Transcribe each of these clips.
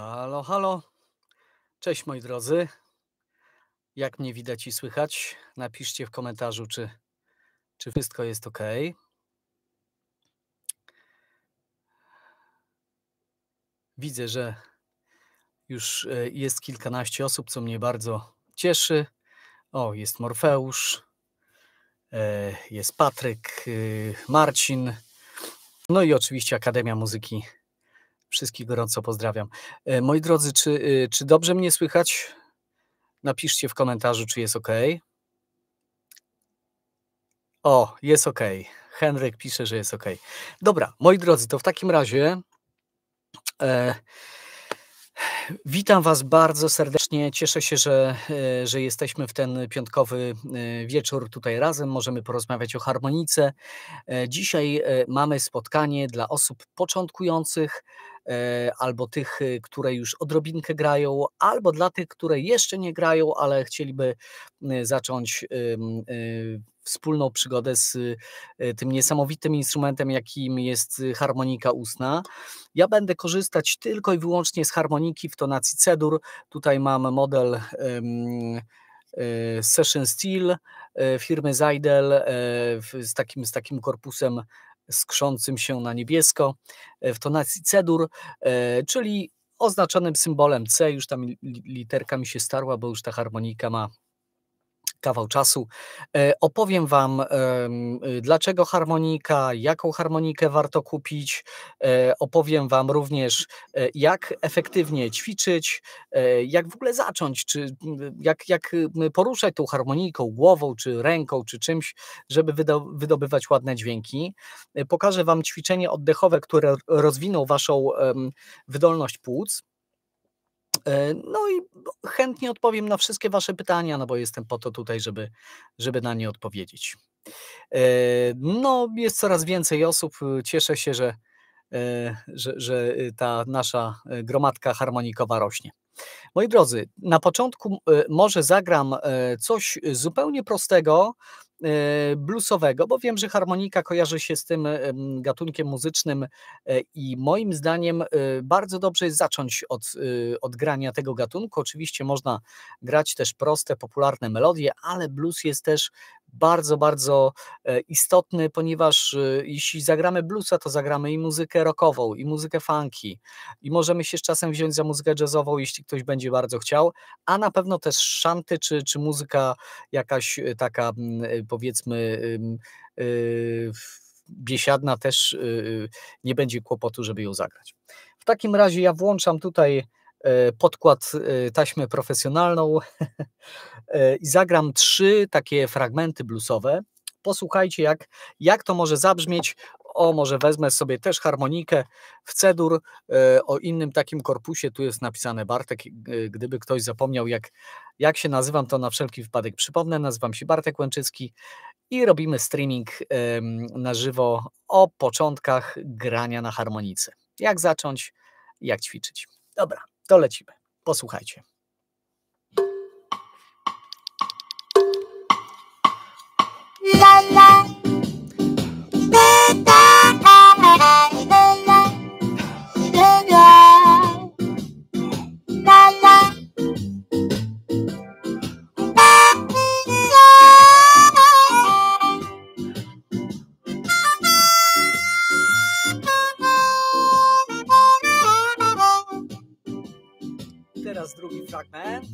Halo, halo. Cześć moi drodzy. Jak mnie widać i słychać? Napiszcie w komentarzu, czy, czy wszystko jest ok. Widzę, że już e, jest kilkanaście osób, co mnie bardzo cieszy. O, jest Morfeusz, e, jest Patryk, y, Marcin, no i oczywiście Akademia Muzyki Wszystkich gorąco pozdrawiam. E, moi drodzy, czy, e, czy dobrze mnie słychać? Napiszcie w komentarzu, czy jest ok. O, jest ok. Henryk pisze, że jest ok. Dobra, moi drodzy, to w takim razie. E, Witam Was bardzo serdecznie. Cieszę się, że, e, że jesteśmy w ten piątkowy e, wieczór tutaj razem. Możemy porozmawiać o harmonice. E, dzisiaj mamy spotkanie dla osób początkujących, albo tych, które już odrobinkę grają, albo dla tych, które jeszcze nie grają, ale chcieliby zacząć wspólną przygodę z e, tym niesamowitym instrumentem, jakim jest e, harmonika ustna. Ja będę korzystać tylko i wyłącznie z harmoniki w tonacji cedur. Tutaj mam model e, Session Steel firmy Zajdel z takim, z takim korpusem skrzącym się na niebiesko w tonacji cedur, czyli oznaczonym symbolem C, już tam literka mi się starła, bo już ta harmonika ma kawał czasu. E, opowiem Wam, y, dlaczego harmonika, jaką harmonikę warto kupić. E, opowiem Wam również, e, jak efektywnie ćwiczyć, jak w ogóle zacząć, czy y, jak, jak y, poruszać tą harmoniką, głową, czy ręką, czy czymś, żeby wydobywać ładne dźwięki. Pokażę Wam ćwiczenie oddechowe, które rozwiną Waszą wydolność płuc. E, no i chętnie odpowiem na wszystkie Wasze pytania, no bo jestem po to tutaj, żeby, żeby na nie odpowiedzieć. E, no, jest coraz więcej osób. Cieszę się, że, e, że, że y, ta nasza gromadka harmonikowa rośnie. Moi drodzy, na początku może zagram coś zupełnie prostego, E, bluesowego, bo wiem, że harmonika kojarzy się z tym gatunkiem muzycznym e, i moim zdaniem e, bardzo dobrze jest zacząć od, od grania tego gatunku. Oczywiście można grać też proste, popularne melodie, ale blues jest też bardzo, bardzo istotny, ponieważ jeśli zagramy bluesa, to zagramy i muzykę rockową, i muzykę funky, i możemy się z czasem wziąć za muzykę jazzową, jeśli ktoś będzie bardzo chciał, a na pewno też szanty, czy, czy muzyka jakaś taka powiedzmy y, biesiadna też y, y, nie będzie kłopotu, żeby ją zagrać. W takim razie ja włączam tutaj e, podkład e, taśmę profesjonalną e, i zagram trzy takie fragmenty bluesowe. Posłuchajcie, jak, jak to może zabrzmieć o może wezmę sobie też harmonikę w cedur e, o innym takim korpusie, tu jest napisane Bartek, e, gdyby ktoś zapomniał jak, jak się nazywam, to na wszelki wypadek przypomnę, nazywam się Bartek Łęczycki i robimy streaming na żywo o początkach grania na harmonice. Jak zacząć, jak ćwiczyć. Dobra, to lecimy. Posłuchajcie. fragment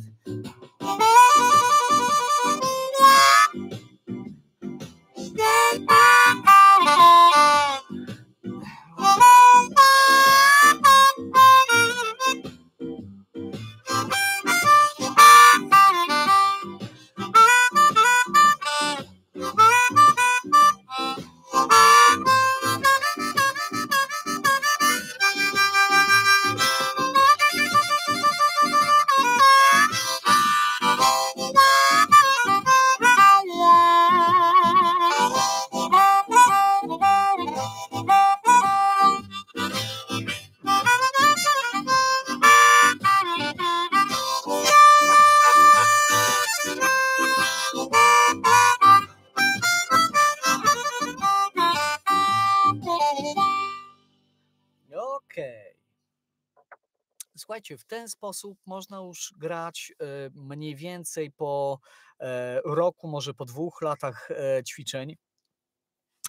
ten sposób można już grać e, mniej więcej po e, roku, może po dwóch latach e, ćwiczeń.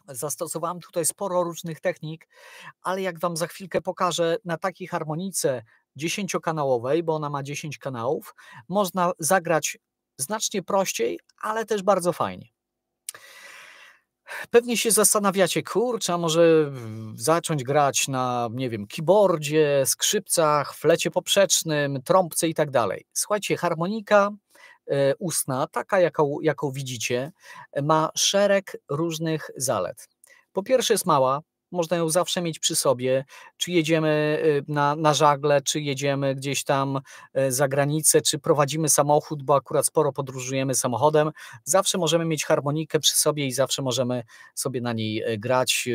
Zastosowałem tutaj sporo różnych technik, ale jak Wam za chwilkę pokażę, na takiej harmonice dziesięciokanałowej, bo ona ma 10 kanałów, można zagrać znacznie prościej, ale też bardzo fajnie. Pewnie się zastanawiacie, kurczę, a może zacząć grać na, nie wiem, keyboardzie, skrzypcach, flecie poprzecznym, trąbce i tak dalej. Słuchajcie, harmonika e, ustna, taka jaką, jaką widzicie, ma szereg różnych zalet. Po pierwsze jest mała, można ją zawsze mieć przy sobie, czy jedziemy y, na, na żagle, czy jedziemy gdzieś tam y, za granicę, czy prowadzimy samochód, bo akurat sporo podróżujemy samochodem, zawsze możemy mieć harmonikę przy sobie i zawsze możemy sobie na niej y, grać,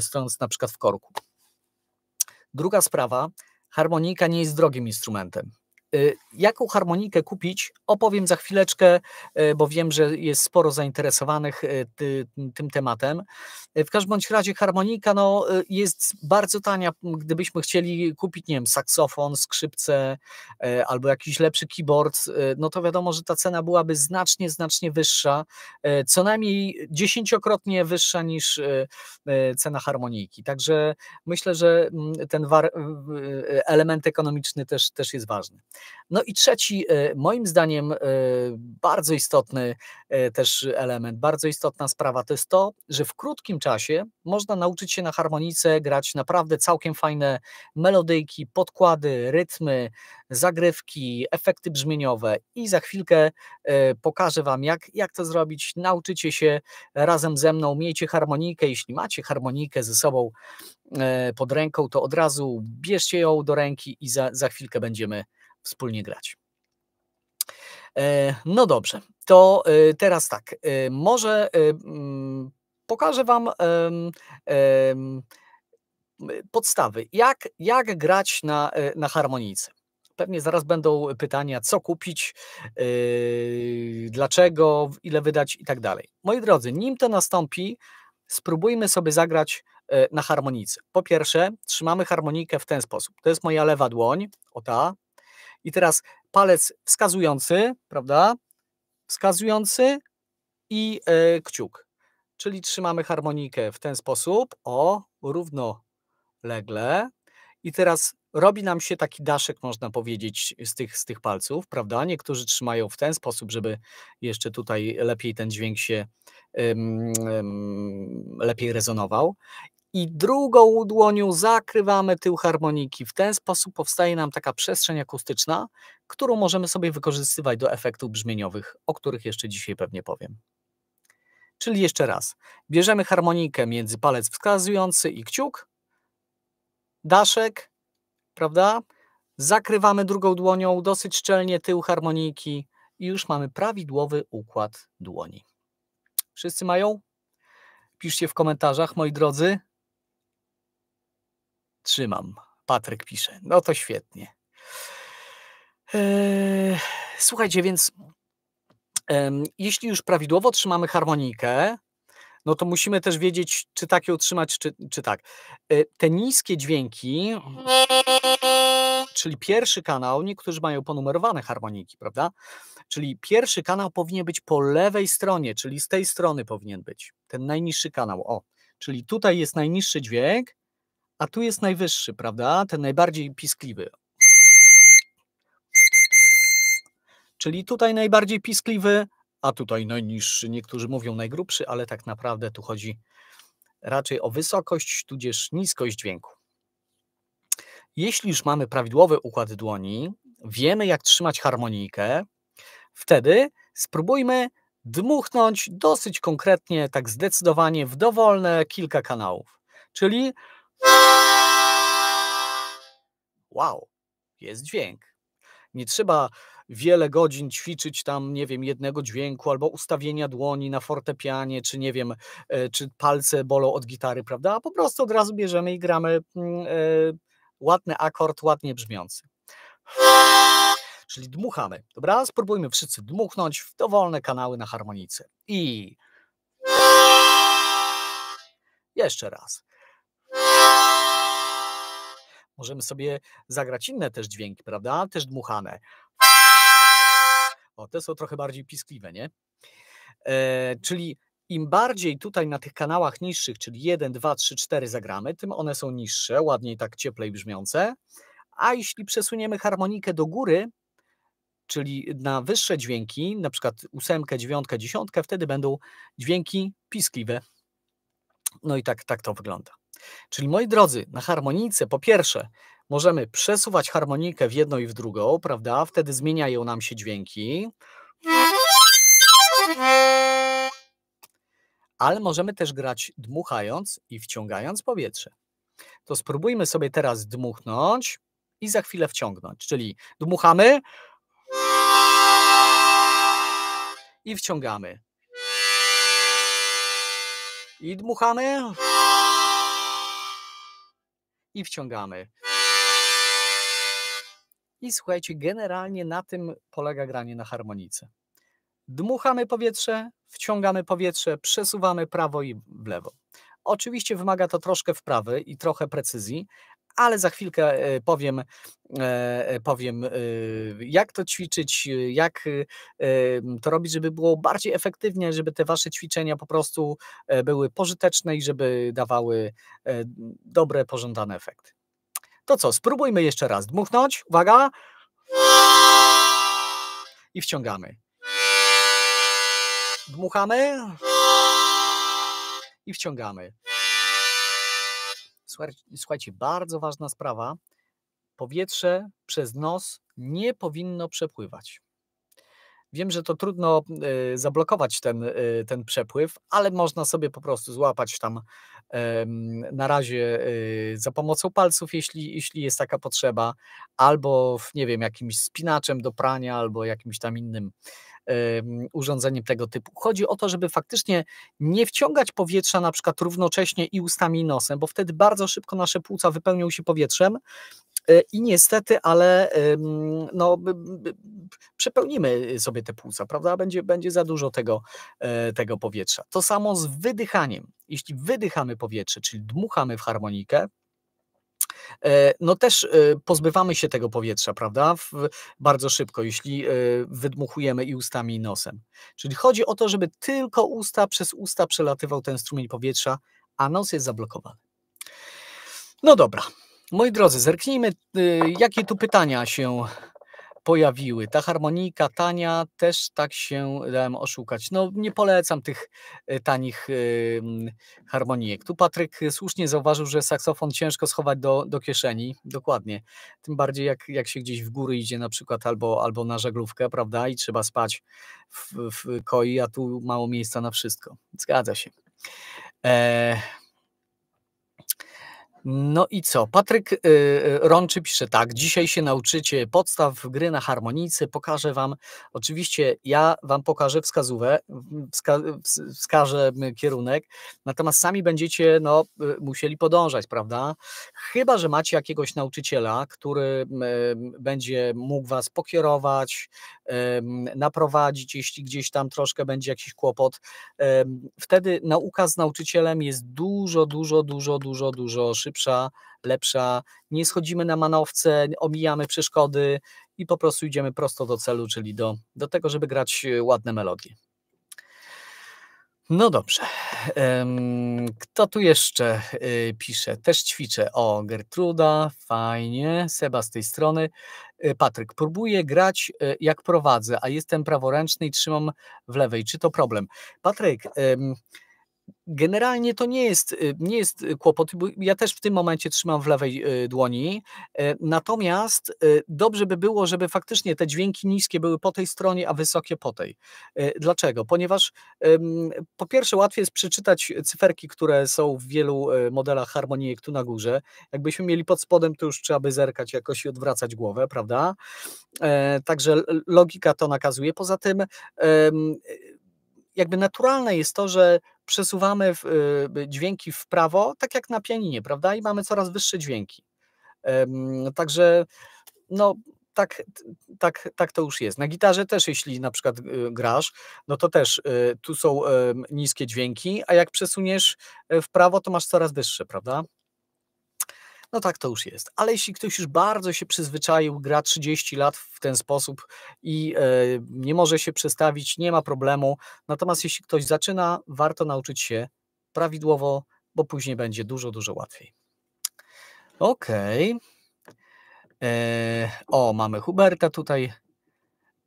stojąc na przykład w korku. Druga sprawa, harmonika nie jest drogim instrumentem. Y, jaką harmonikę kupić, opowiem za chwileczkę, y, bo wiem, że jest sporo zainteresowanych y, tym tematem. W każdym bądź razie harmonika no, jest bardzo tania, gdybyśmy chcieli kupić, nie wiem, saksofon, skrzypce albo jakiś lepszy keyboard, no to wiadomo, że ta cena byłaby znacznie, znacznie wyższa, co najmniej dziesięciokrotnie wyższa niż cena harmoniki. Także myślę, że mm, ten element ekonomiczny też, też jest ważny. No i trzeci, e, moim zdaniem, e, bardzo istotny e, też element, bardzo istotna sprawa to jest to, że w krótkim czasie można nauczyć się na harmonice grać naprawdę całkiem fajne melodyjki, podkłady, rytmy, zagrywki, efekty brzmieniowe i za chwilkę pokażę Wam, jak, jak to zrobić. Nauczycie się razem ze mną, miejcie harmonikę, jeśli macie harmonikę ze sobą pod ręką, to od razu bierzcie ją do ręki i za, za chwilkę będziemy wspólnie grać. E, no dobrze, to e, teraz tak, e, może mm, pokażę Wam podstawy, jak, jak grać na, na harmonicy. Pewnie zaraz będą pytania, co kupić, dlaczego, ile wydać i tak dalej. Moi drodzy, nim to nastąpi, spróbujmy sobie zagrać na harmonicy. Po pierwsze, trzymamy harmonikę w ten sposób. To jest moja lewa dłoń, o ta, i teraz palec wskazujący, prawda? Wskazujący i e, kciuk. Czyli trzymamy harmonikę w ten sposób, o, równolegle. I teraz robi nam się taki daszek, można powiedzieć, z tych, z tych palców, prawda? Niektórzy trzymają w ten sposób, żeby jeszcze tutaj lepiej ten dźwięk się um, um, lepiej rezonował i drugą dłonią zakrywamy tył harmoniki. W ten sposób powstaje nam taka przestrzeń akustyczna, którą możemy sobie wykorzystywać do efektów brzmieniowych, o których jeszcze dzisiaj pewnie powiem. Czyli jeszcze raz, bierzemy harmonikę między palec wskazujący i kciuk, daszek, prawda? Zakrywamy drugą dłonią dosyć szczelnie tył harmoniki i już mamy prawidłowy układ dłoni. Wszyscy mają? Piszcie w komentarzach, moi drodzy, Trzymam. Patryk pisze. No to świetnie. Eee, słuchajcie, więc jeśli już prawidłowo trzymamy harmonikę, no to musimy też wiedzieć, czy tak ją trzymać, czy, czy tak. E, te niskie dźwięki, czyli pierwszy kanał, niektórzy mają ponumerowane harmoniki, prawda? Czyli pierwszy kanał powinien być po lewej stronie, czyli z tej strony powinien być. Ten najniższy kanał, o. Czyli tutaj jest najniższy dźwięk, a tu jest najwyższy, prawda? Ten najbardziej piskliwy. Czyli tutaj najbardziej piskliwy, a tutaj najniższy. Niektórzy mówią najgrubszy, ale tak naprawdę tu chodzi raczej o wysokość tudzież niskość dźwięku. Jeśli już mamy prawidłowy układ dłoni, wiemy jak trzymać harmonijkę, wtedy spróbujmy dmuchnąć dosyć konkretnie, tak zdecydowanie w dowolne kilka kanałów. Czyli Wow, jest dźwięk. Nie trzeba wiele godzin ćwiczyć tam, nie wiem, jednego dźwięku albo ustawienia dłoni na fortepianie, czy nie wiem, e, czy palce bolą od gitary, prawda? A po prostu od razu bierzemy i gramy yy, ładny akord, ładnie brzmiący. Czyli dmuchamy, dobra? Spróbujmy wszyscy dmuchnąć w dowolne kanały na harmonice. I jeszcze raz. Możemy sobie zagrać inne też dźwięki, prawda? Też dmuchane. O, te są trochę bardziej piskliwe, nie? E, czyli im bardziej tutaj na tych kanałach niższych, czyli 1, 2, 3, 4 zagramy, tym one są niższe, ładniej tak cieplej brzmiące. A jeśli przesuniemy harmonikę do góry, czyli na wyższe dźwięki, na przykład ósemkę, dziewiątkę, dziesiątkę, wtedy będą dźwięki piskliwe. No i tak, tak to wygląda. Czyli moi drodzy, na harmonijce po pierwsze możemy przesuwać harmonikę w jedną i w drugą, prawda? Wtedy zmieniają nam się dźwięki. Ale możemy też grać dmuchając i wciągając powietrze. To spróbujmy sobie teraz dmuchnąć i za chwilę wciągnąć. Czyli dmuchamy i wciągamy. I dmuchamy. I wciągamy. I słuchajcie, generalnie na tym polega granie na harmonice. Dmuchamy powietrze, wciągamy powietrze, przesuwamy prawo i w lewo. Oczywiście wymaga to troszkę wprawy i trochę precyzji, ale za chwilkę e, powiem, e, e, powiem jak to ćwiczyć, jak to robić, żeby było bardziej efektywnie, żeby te wasze ćwiczenia po prostu były pożyteczne i żeby dawały dobre, pożądane efekty. To co, spróbujmy jeszcze raz dmuchnąć, uwaga, i wciągamy. Dmuchamy i wciągamy. Słuchajcie, bardzo ważna sprawa. Powietrze przez nos nie powinno przepływać. Wiem, że to trudno y, zablokować ten, y, ten przepływ, ale można sobie po prostu złapać tam na razie y, za pomocą palców, jeśli, jeśli jest taka potrzeba, albo nie wiem, jakimś spinaczem do prania, albo jakimś tam innym urządzeniem tego typu. Chodzi o to, żeby faktycznie nie wciągać powietrza na przykład równocześnie i ustami i nosem, bo wtedy bardzo szybko nasze płuca wypełnią się powietrzem e, i niestety, ale no, przepełnimy sobie te płuca, prawda? Będzie, będzie za dużo tego, e, tego powietrza. To samo z wydychaniem. Jeśli wydychamy powietrze, czyli dmuchamy w harmonikę, E, no też e, pozbywamy się tego powietrza, prawda? W, bardzo szybko, jeśli e, wydmuchujemy i ustami, i nosem. Czyli chodzi o to, żeby tylko usta przez usta przelatywał ten strumień powietrza, a nos jest zablokowany. No dobra. Moi drodzy, zerknijmy, y, jakie tu pytania się pojawiły. Ta harmonijka tania też tak się dałem oszukać. No nie polecam tych e, tanich harmonijek. Tu Patryk e, słusznie zauważył, że saksofon ciężko schować do, do kieszeni. Dokładnie. Tym bardziej jak, jak się gdzieś w góry idzie na przykład albo, albo na żaglówkę, prawda? I trzeba spać w, w koi, a tu mało miejsca na wszystko. Zgadza się. E, no i co? Patryk y, y, Rączy pisze tak. Dzisiaj się nauczycie podstaw gry na harmonicy. Pokażę wam. Oczywiście ja wam pokażę wskazówkę, wska, wskażę kierunek, natomiast sami będziecie no, y, musieli podążać, prawda? Chyba, że macie jakiegoś nauczyciela, który będzie mógł was pokierować, naprowadzić, jeśli gdzieś tam troszkę będzie jakiś kłopot. Wtedy nauka z nauczycielem jest dużo, dużo, dużo, dużo, dużo szybsza szybsza, lepsza, nie schodzimy na manowce, omijamy przeszkody i po prostu idziemy prosto do celu, czyli do, do tego, żeby grać e, ładne melodie. No dobrze. Kto tu jeszcze e, pisze? Też ćwiczę. O, Gertruda, fajnie. Seba z tej strony. E, Patryk, próbuję grać jak prowadzę, a jestem praworęczny i trzymam w lewej. Czy to problem? Patryk, Generalnie to nie jest, y, nie jest y, kłopot, bo ja też w tym momencie trzymam w lewej y, dłoni. Natomiast dobrze by było, żeby faktycznie te dźwięki niskie były po tej stronie, a wysokie po tej. Dlaczego? Ponieważ po pierwsze łatwiej jest przeczytać cyferki, które są w wielu modelach harmonijek tu na górze. Jakbyśmy mieli pod spodem, to już trzeba by zerkać jakoś i odwracać głowę, prawda? E, także logika to nakazuje. Poza tym jakby naturalne jest to, że przesuwamy w, y, y, dźwięki w prawo, tak jak na pianinie, prawda? I mamy coraz wyższe dźwięki. Ym, także no, tak, tak, tak to już jest. Na gitarze też, jeśli na przykład y, grasz, no to też y, tu są niskie dźwięki, a jak przesuniesz w prawo, to masz coraz wyższe, prawda? no tak to już jest. Ale jeśli ktoś już bardzo się przyzwyczaił, gra 30 lat w ten sposób i e, nie może się przestawić, nie ma problemu. Natomiast jeśli ktoś zaczyna, warto nauczyć się prawidłowo, bo później będzie dużo, dużo łatwiej. Okej. Okay. E, o, mamy Huberta tutaj.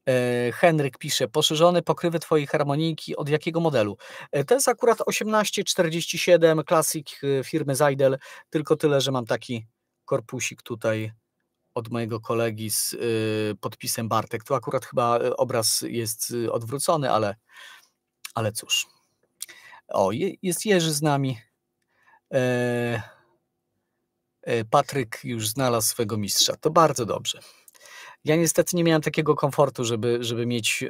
E, Henryk pisze, poszerzone pokrywy Twojej harmoniki od jakiego modelu? E, to jest akurat 1847 klasik e, firmy Zajdel, tylko tyle, że mam taki korpusik tutaj od mojego kolegi z podpisem Bartek. Tu akurat chyba obraz jest odwrócony, ale, ale cóż. O, jest Jerzy z nami. Patryk już znalazł swego mistrza. To bardzo dobrze. Ja niestety nie miałem takiego komfortu, żeby, żeby mieć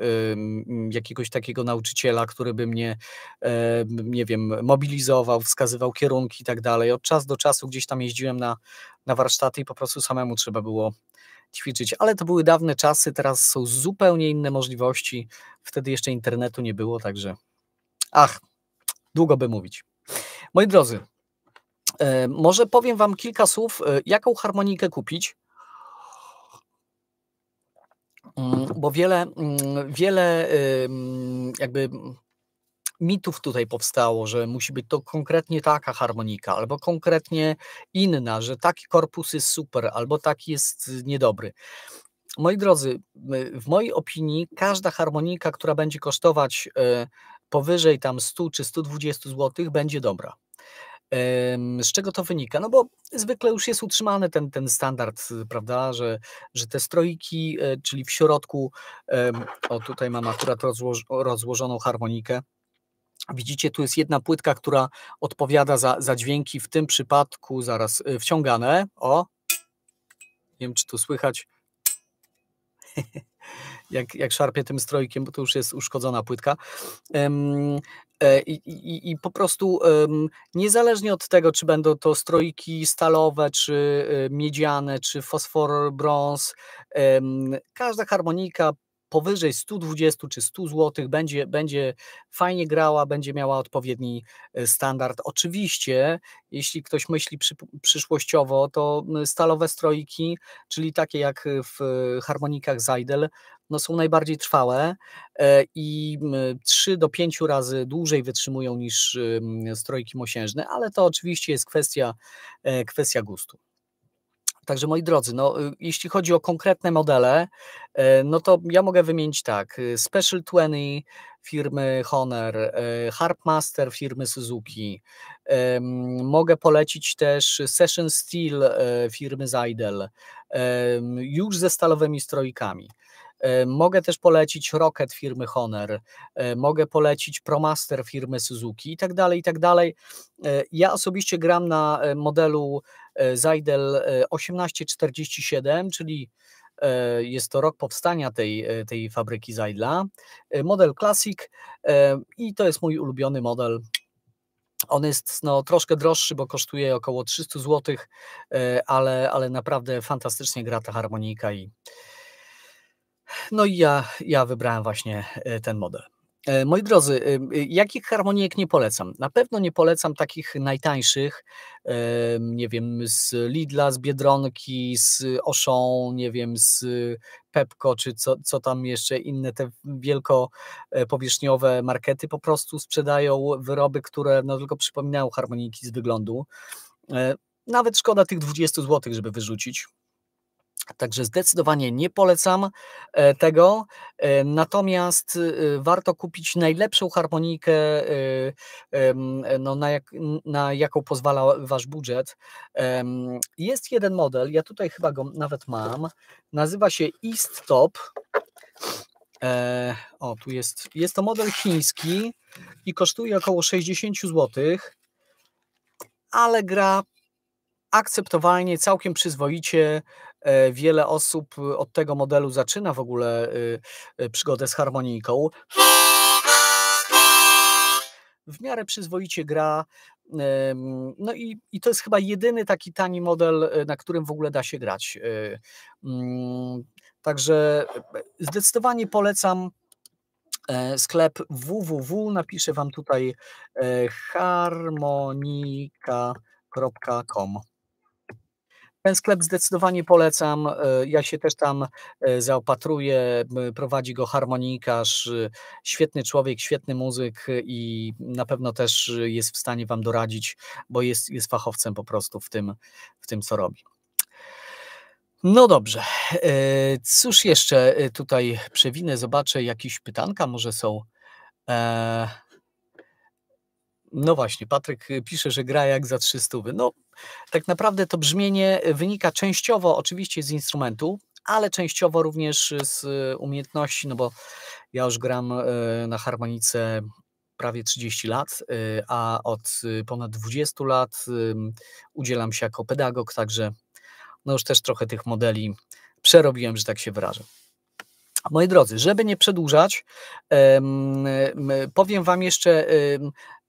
jakiegoś takiego nauczyciela, który by mnie, nie wiem, mobilizował, wskazywał kierunki i tak dalej. Od czasu do czasu gdzieś tam jeździłem na, na warsztaty i po prostu samemu trzeba było ćwiczyć, ale to były dawne czasy, teraz są zupełnie inne możliwości. Wtedy jeszcze internetu nie było, także ach, długo by mówić. Moi drodzy, e, może powiem Wam kilka słów, e, jaką harmonikę kupić. Mm, bo wiele, mm, wiele jakby mitów tutaj powstało, że musi być to konkretnie taka harmonika, albo konkretnie inna, że taki korpus jest super, albo taki jest niedobry. Moi drodzy, w mojej opinii każda harmonika, która będzie kosztować e, powyżej tam 100 czy 120 zł, będzie dobra. Z czego to wynika? No bo zwykle już jest utrzymany ten, ten standard, prawda, że, że te strojki, e, czyli w środku, o tutaj mam akurat rozłoż, rozłożoną harmonikę, Widzicie, tu jest jedna płytka, która odpowiada za, za dźwięki, w tym przypadku zaraz e, wciągane. O, nie wiem, czy tu słychać. jak, jak szarpie tym strojkiem, bo to już jest uszkodzona płytka. Um, i, i, I, po prostu um, niezależnie od tego, czy będą to stroiki stalowe, czy e, miedziane, czy fosfor, brąz, um, każda harmonika powyżej 120 czy 100 zł będzie, będzie fajnie grała, będzie miała odpowiedni e, standard. Oczywiście, jeśli ktoś myśli przy, przyszłościowo, to stalowe stroiki, czyli takie jak w harmonikach Zajdel, no są najbardziej trwałe e, i 3 do 5 razy dłużej wytrzymują niż strojki mosiężne, ale to oczywiście jest kwestia, e, kwestia gustu. Także moi drodzy, no, y, jeśli chodzi o konkretne modele, e, no to ja mogę wymienić tak, y, Special 20 firmy Honor, Harpmaster firmy Suzuki, mogę polecić też Session Steel firmy Zajdel, już ze stalowymi strojkami. E, mogę też polecić Rocket firmy Honor, e, mogę polecić Promaster firmy Suzuki i tak dalej, i tak dalej. E, ja osobiście gram na modelu Zajdel 1847, czyli jest to rok powstania tej, tej fabryki Zajdla. Model Classic i to jest mój ulubiony model. On jest no, troszkę droższy, bo kosztuje około 300 zł, ale, ale naprawdę fantastycznie gra ta harmonika i, no i ja, ja wybrałem właśnie e, ten model. E, moi drodzy, e, jakich harmonijek nie polecam? Na pewno nie polecam takich najtańszych, nie wiem, z Lidla, z Biedronki, z Auchan, nie wiem, z Pepko, czy co, co tam jeszcze, inne te wielkopowierzchniowe markety po prostu sprzedają wyroby, które no, tylko przypominają harmonijki z wyglądu. Nawet szkoda tych 20 zł, żeby wyrzucić, Także zdecydowanie nie polecam e, tego, e, natomiast y, y, warto kupić najlepszą harmonikę, y, no, na, jak, na jaką pozwala Wasz budżet. Jest jeden model, ja tutaj chyba go nawet mam, nazywa się East Top. E, o, tu jest, jest to model chiński i kosztuje około 60 zł, ale gra akceptowalnie, całkiem przyzwoicie E, wiele osób y, od tego modelu zaczyna w ogóle y, y, przygodę z harmoniką. W miarę przyzwoicie gra. No i, i to jest chyba jedyny taki tani model, na którym w ogóle da się grać. Mm. Także zdecydowanie polecam e, sklep www. Napiszę Wam tutaj e, harmonika.com. Ten sklep zdecydowanie polecam. E, ja się też tam e, zaopatruję. Prowadzi go harmonikarz, e, świetny człowiek, świetny muzyk i na pewno też jest w stanie Wam doradzić, bo jest, jest fachowcem po prostu w tym, w tym, co robi. No dobrze. Cóż jeszcze tutaj przewinę, zobaczę jakieś pytanka, może są. No właśnie, Patryk pisze, że gra jak za 300. No tak naprawdę to brzmienie wynika częściowo oczywiście z instrumentu, ale częściowo również z umiejętności, no bo ja już gram e, na harmonice prawie 30 lat, e, a od e, ponad 20 lat udzielam się jako pedagog, także no już też trochę tych modeli przerobiłem, że tak się wyrażę. Moi drodzy, żeby nie przedłużać, powiem Wam jeszcze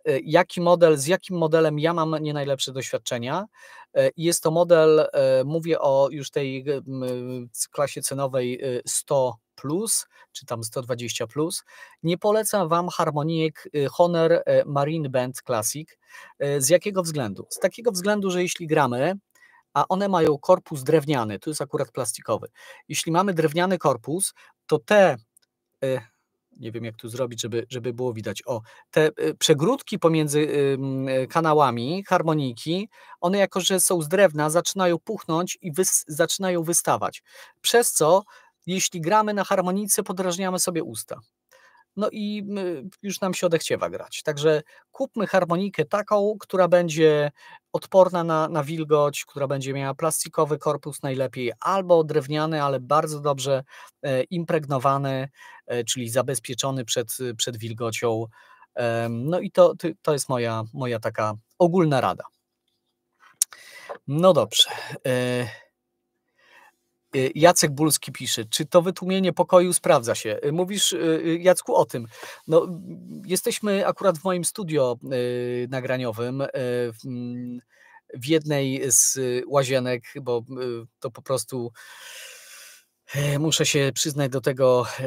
E, jaki model, z jakim modelem ja mam nie najlepsze doświadczenia. E, jest to model, e, mówię o już tej klasie cenowej 100 plus, czy tam 120 plus. Nie polecam Wam harmonijek Honor Marine Band Classic. Z jakiego względu? Z takiego względu, że jeśli gramy, a one mają korpus drewniany, to jest akurat plastikowy. Jeśli mamy drewniany korpus, to te nie wiem jak tu zrobić, żeby, żeby było widać. O, te y, przegródki pomiędzy e, kanałami, harmoniki, one jako, że są z drewna, zaczynają puchnąć i wys zaczynają wystawać. Przez co, jeśli gramy na harmonice, podrażniamy sobie usta no i już nam się odechciewa grać. Także kupmy harmonikę taką, która będzie odporna na, na wilgoć, która będzie miała plastikowy korpus najlepiej, albo drewniany, ale bardzo dobrze e, impregnowany, e, czyli zabezpieczony przed, przed wilgocią. No i to, to jest moja, moja taka ogólna rada. No dobrze. E, Y, Jacek Bulski pisze, czy to wytłumienie pokoju sprawdza się? Y, mówisz, y, Jacku, o tym. No, jesteśmy akurat w moim studio nagraniowym w jednej z łazienek, bo to po prostu E, muszę się przyznać do tego, e,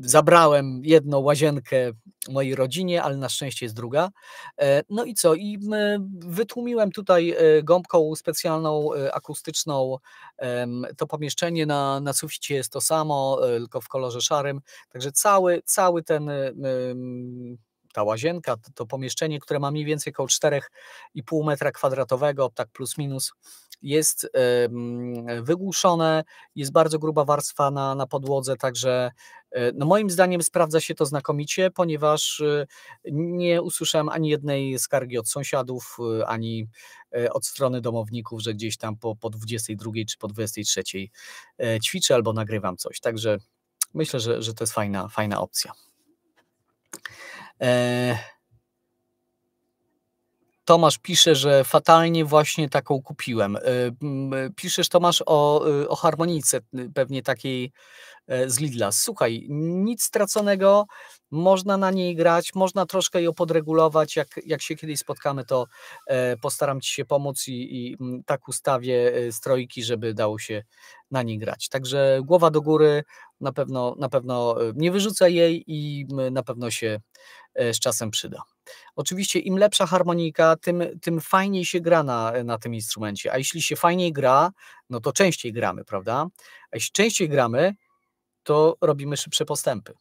zabrałem jedną łazienkę mojej rodzinie, ale na szczęście jest druga. E, no i co? I wytłumiłem tutaj gąbką specjalną, akustyczną to pomieszczenie. Na, na suficie jest to samo, tylko w kolorze szarym. Także cały, cały ten ta łazienka, to, to pomieszczenie, które ma mniej więcej około 4,5 metra kwadratowego, tak plus minus, jest wygłuszone, jest bardzo gruba warstwa na, na podłodze, także e, no moim zdaniem sprawdza się to znakomicie, ponieważ e, nie usłyszałem ani jednej skargi od sąsiadów, e, ani od strony domowników, że gdzieś tam po, po 22 czy po 23 ćwiczę albo nagrywam coś. Także myślę, że, że to jest fajna, fajna opcja. E, Tomasz pisze, że fatalnie właśnie taką kupiłem. E, piszesz, Tomasz, o, e, o harmonice, y, pewnie takiej z Lidla. Słuchaj, nic straconego, można na niej grać, można troszkę ją podregulować. Jak, jak się kiedyś spotkamy, to postaram ci się pomóc i, i tak ustawię strojki, żeby dało się na niej grać. Także głowa do góry, na pewno, na pewno y, nie wyrzuca jej i na pewno się e, z czasem przyda. Oczywiście im lepsza harmonika, tym, tym fajniej się gra na, na tym instrumencie, a jeśli się fajniej gra, no to częściej gramy, prawda? A jeśli częściej gramy, to robimy szybsze postępy.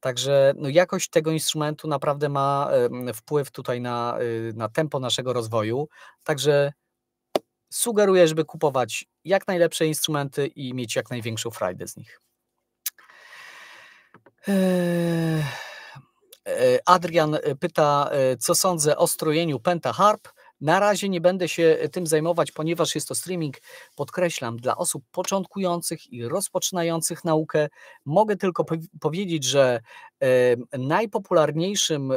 Także no, jakość tego instrumentu naprawdę ma wpływ tutaj na, y, na tempo naszego rozwoju. Także sugeruję, żeby kupować jak najlepsze instrumenty i mieć jak największą frajdę z nich. Eee, e, Adrian pyta, e, co sądzę o strojeniu Pentaharp. Na razie nie będę się tym zajmować, ponieważ jest to streaming, podkreślam, dla osób początkujących i rozpoczynających naukę. Mogę tylko powiedzieć, że e, najpopularniejszym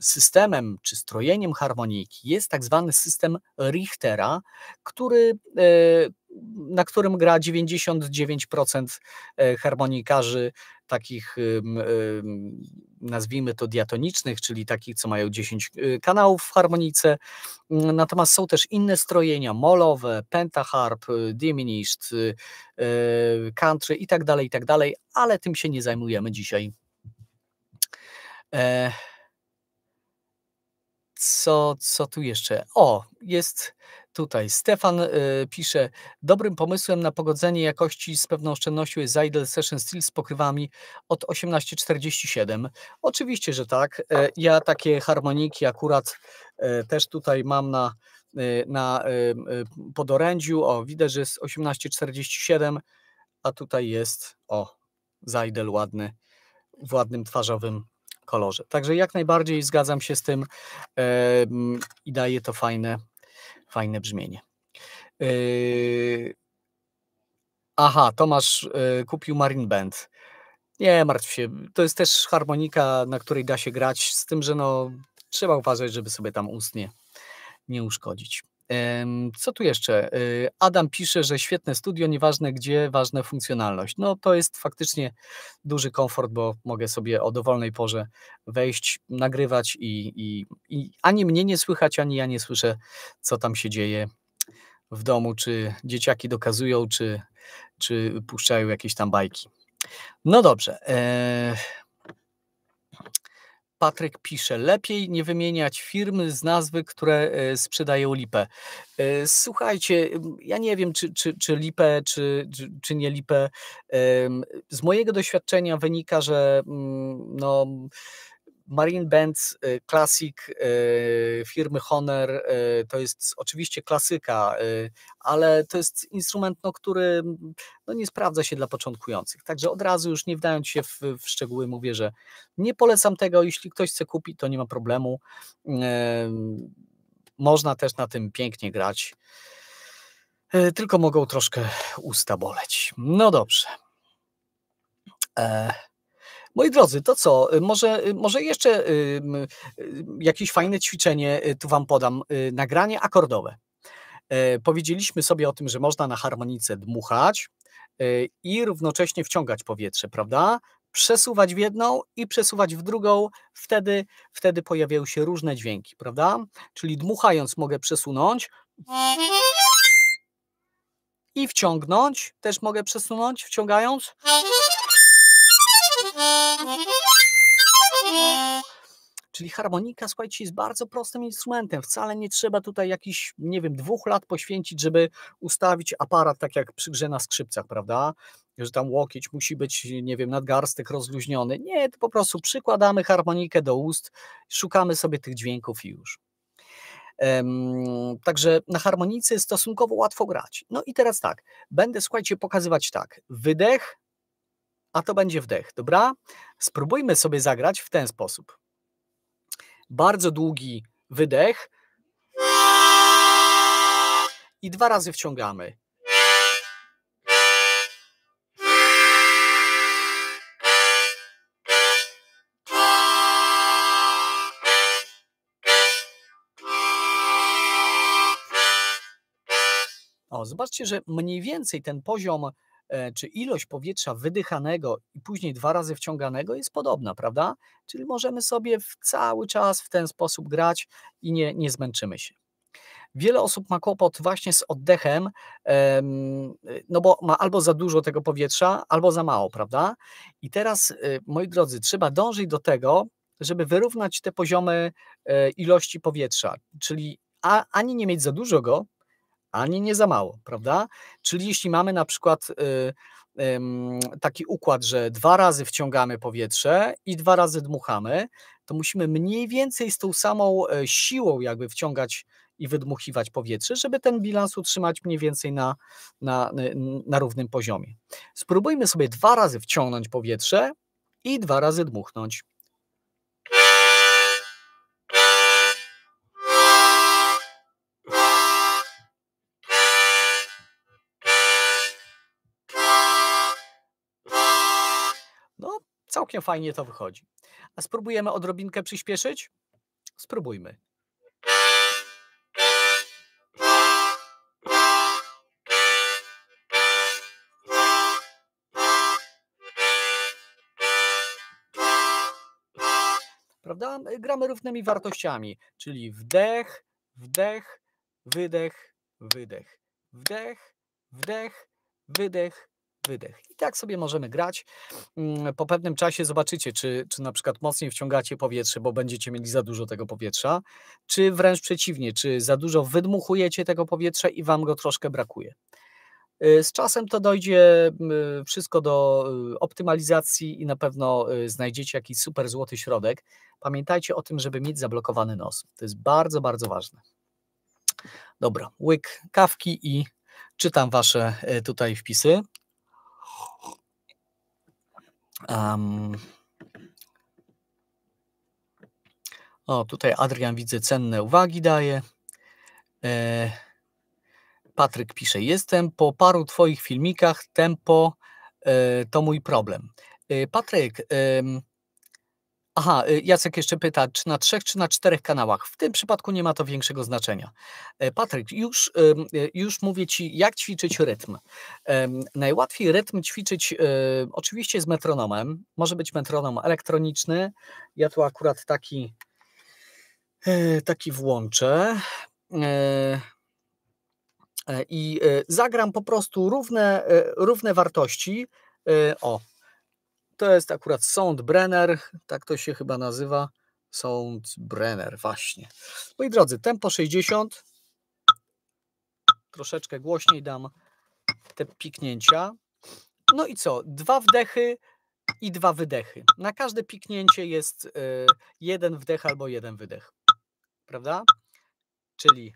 systemem czy strojeniem harmoniki jest tak zwany system Richtera, który, e, na którym gra 99% e, harmonikarzy takich nazwijmy to diatonicznych, czyli takich, co mają 10 y, kanałów w harmonice. Natomiast są też inne strojenia, molowe, pentaharp, y, diminished, y, country i tak dalej, i tak dalej, ale tym się nie zajmujemy dzisiaj E, co, co tu jeszcze? O, jest tutaj. Stefan y, pisze, dobrym pomysłem na pogodzenie jakości z pewną oszczędnością jest Zajdel Session Steel z pokrywami od 1847. Oczywiście, że tak. E, ja takie harmoniki akurat e, też tutaj mam na, e, na podorędziu. O, widać, że jest 1847, a tutaj jest, o, Zajdel ładny, w ładnym twarzowym kolorze. Także jak najbardziej zgadzam się z tym i daje to fajne, fajne brzmienie. E, aha, Tomasz e, kupił Marine Band. Nie, martw się. To jest też harmonika, na której da się grać, z tym, że no, trzeba uważać, żeby sobie tam ustnie nie uszkodzić. Co tu jeszcze? Y, Adam pisze, że świetne studio, nieważne gdzie, ważna funkcjonalność. No to jest faktycznie duży komfort, bo mogę sobie o dowolnej porze wejść, nagrywać i, i, i ani mnie nie słychać, ani ja nie słyszę, co tam się dzieje w domu, czy dzieciaki dokazują, czy, czy puszczają jakieś tam bajki. No dobrze. E, Patryk pisze, lepiej nie wymieniać firm z nazwy, które e, sprzedają lipę. E, słuchajcie, ja nie wiem, czy, czy, czy lipę, czy, czy, czy nie lipę. Z mojego doświadczenia wynika, że mm, no Marine Benz y, Classic y, firmy Honor y, to jest oczywiście klasyka, ale to jest instrument, no, który no, nie sprawdza się dla początkujących. Także od razu już nie wdając się w, w szczegóły mówię, że nie polecam tego. Jeśli ktoś chce kupić, to nie ma problemu. Można też na tym pięknie grać. Tylko mogą troszkę usta boleć. No dobrze. E Moi drodzy, to co? Y, może, y, może jeszcze y, jakieś fajne ćwiczenie tu Wam podam. Nagranie akordowe. E, powiedzieliśmy sobie o tym, że można na harmonice dmuchać i równocześnie wciągać powietrze, prawda? Przesuwać w jedną i przesuwać w drugą, wtedy, wtedy pojawiają się różne dźwięki, prawda? Czyli dmuchając mogę przesunąć i wciągnąć, też mogę przesunąć, wciągając. Czyli harmonika, słuchajcie, jest bardzo prostym instrumentem. Wcale nie trzeba tutaj jakichś, nie wiem, dwóch lat poświęcić, żeby ustawić aparat tak jak przy grze na skrzypcach, prawda? Że tam łokieć musi być, nie wiem, nadgarstek rozluźniony. Nie, to po prostu przykładamy harmonikę do ust, szukamy sobie tych dźwięków i już. Um, także na harmonicy stosunkowo łatwo grać. No i teraz tak, będę słuchajcie pokazywać tak, wydech, a to będzie wdech, dobra? Spróbujmy sobie zagrać w ten sposób. Bardzo długi wydech i dwa razy wciągamy. O, zobaczcie, że mniej więcej ten poziom E, czy ilość powietrza wydychanego i później dwa razy wciąganego jest podobna, prawda? Czyli możemy sobie cały czas w ten sposób grać i nie, nie zmęczymy się. Wiele osób ma kłopot właśnie z oddechem, no bo ma albo za dużo tego powietrza, albo za mało, prawda? I teraz, y, moi drodzy, trzeba dążyć do tego, żeby wyrównać te poziomy e, ilości powietrza, czyli ani nie mieć za dużo go, ani nie za mało, prawda? Czyli jeśli mamy na przykład y, taki układ, że dwa razy wciągamy powietrze i dwa razy dmuchamy, to musimy mniej więcej z tą samą e, siłą jakby wciągać i wydmuchiwać powietrze, żeby ten bilans utrzymać mniej więcej na, na, na równym poziomie. Spróbujmy sobie dwa razy wciągnąć powietrze i dwa razy dmuchnąć. całkiem fajnie to wychodzi. A spróbujemy odrobinkę przyspieszyć? Spróbujmy. Prawda? Gramy równymi wartościami, czyli wdech, wdech, wydech, wydech, wdech, wdech, wydech, wydech. I tak sobie możemy grać. Mm, po pewnym czasie zobaczycie, czy, czy na przykład mocniej wciągacie powietrze, bo będziecie mieli za dużo tego powietrza, czy wręcz przeciwnie, czy za dużo wydmuchujecie tego powietrza i wam go troszkę brakuje. Y, z czasem to dojdzie y, wszystko do y, optymalizacji i na pewno znajdziecie jakiś super złoty środek. Pamiętajcie o tym, żeby mieć zablokowany nos. To jest bardzo, bardzo ważne. Dobra, łyk kawki i czytam Wasze tutaj wpisy. Um. O, tutaj Adrian widzę cenne uwagi daje. E, Patryk pisze: Jestem po paru Twoich filmikach. Tempo e, to mój problem. E, Patryk, Aha, y, Jacek jeszcze pyta, czy na trzech, czy na czterech kanałach? W tym przypadku nie ma to większego znaczenia. E, Patryk, już, e, już mówię Ci, jak ćwiczyć rytm. Najłatwiej rytm ćwiczyć e, oczywiście z metronomem. Może być metronom elektroniczny. Ja tu akurat taki, taki włączę. I zagram po prostu równe, równe wartości. O, to jest akurat Soundbrenner, tak to się chyba nazywa. Soundbrenner, właśnie. Moi drodzy, tempo 60. Troszeczkę głośniej dam te piknięcia. No i co? Dwa wdechy i dwa wydechy. Na każde piknięcie jest y, jeden wdech albo jeden wydech. Prawda? Czyli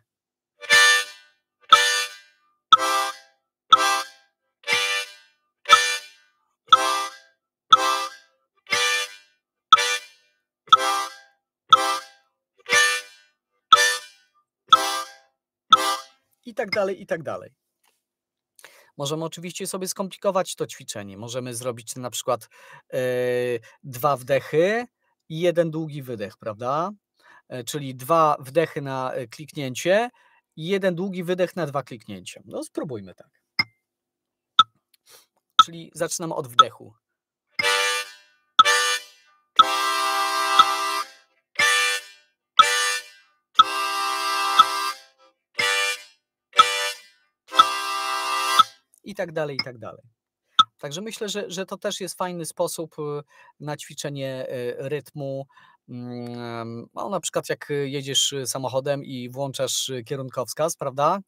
i tak dalej, i tak dalej. Możemy oczywiście sobie skomplikować to ćwiczenie. Możemy zrobić na przykład yy, dwa wdechy i jeden długi wydech, prawda? Yy, czyli dwa wdechy na e, kliknięcie i jeden długi wydech na dwa kliknięcia. No spróbujmy tak. Czyli zaczynam od wdechu. i tak dalej, i tak dalej. Także myślę, że, że to też jest fajny sposób y, na ćwiczenie y, rytmu. Mm, no, na przykład jak y, jedziesz samochodem i włączasz kierunkowskaz, prawda?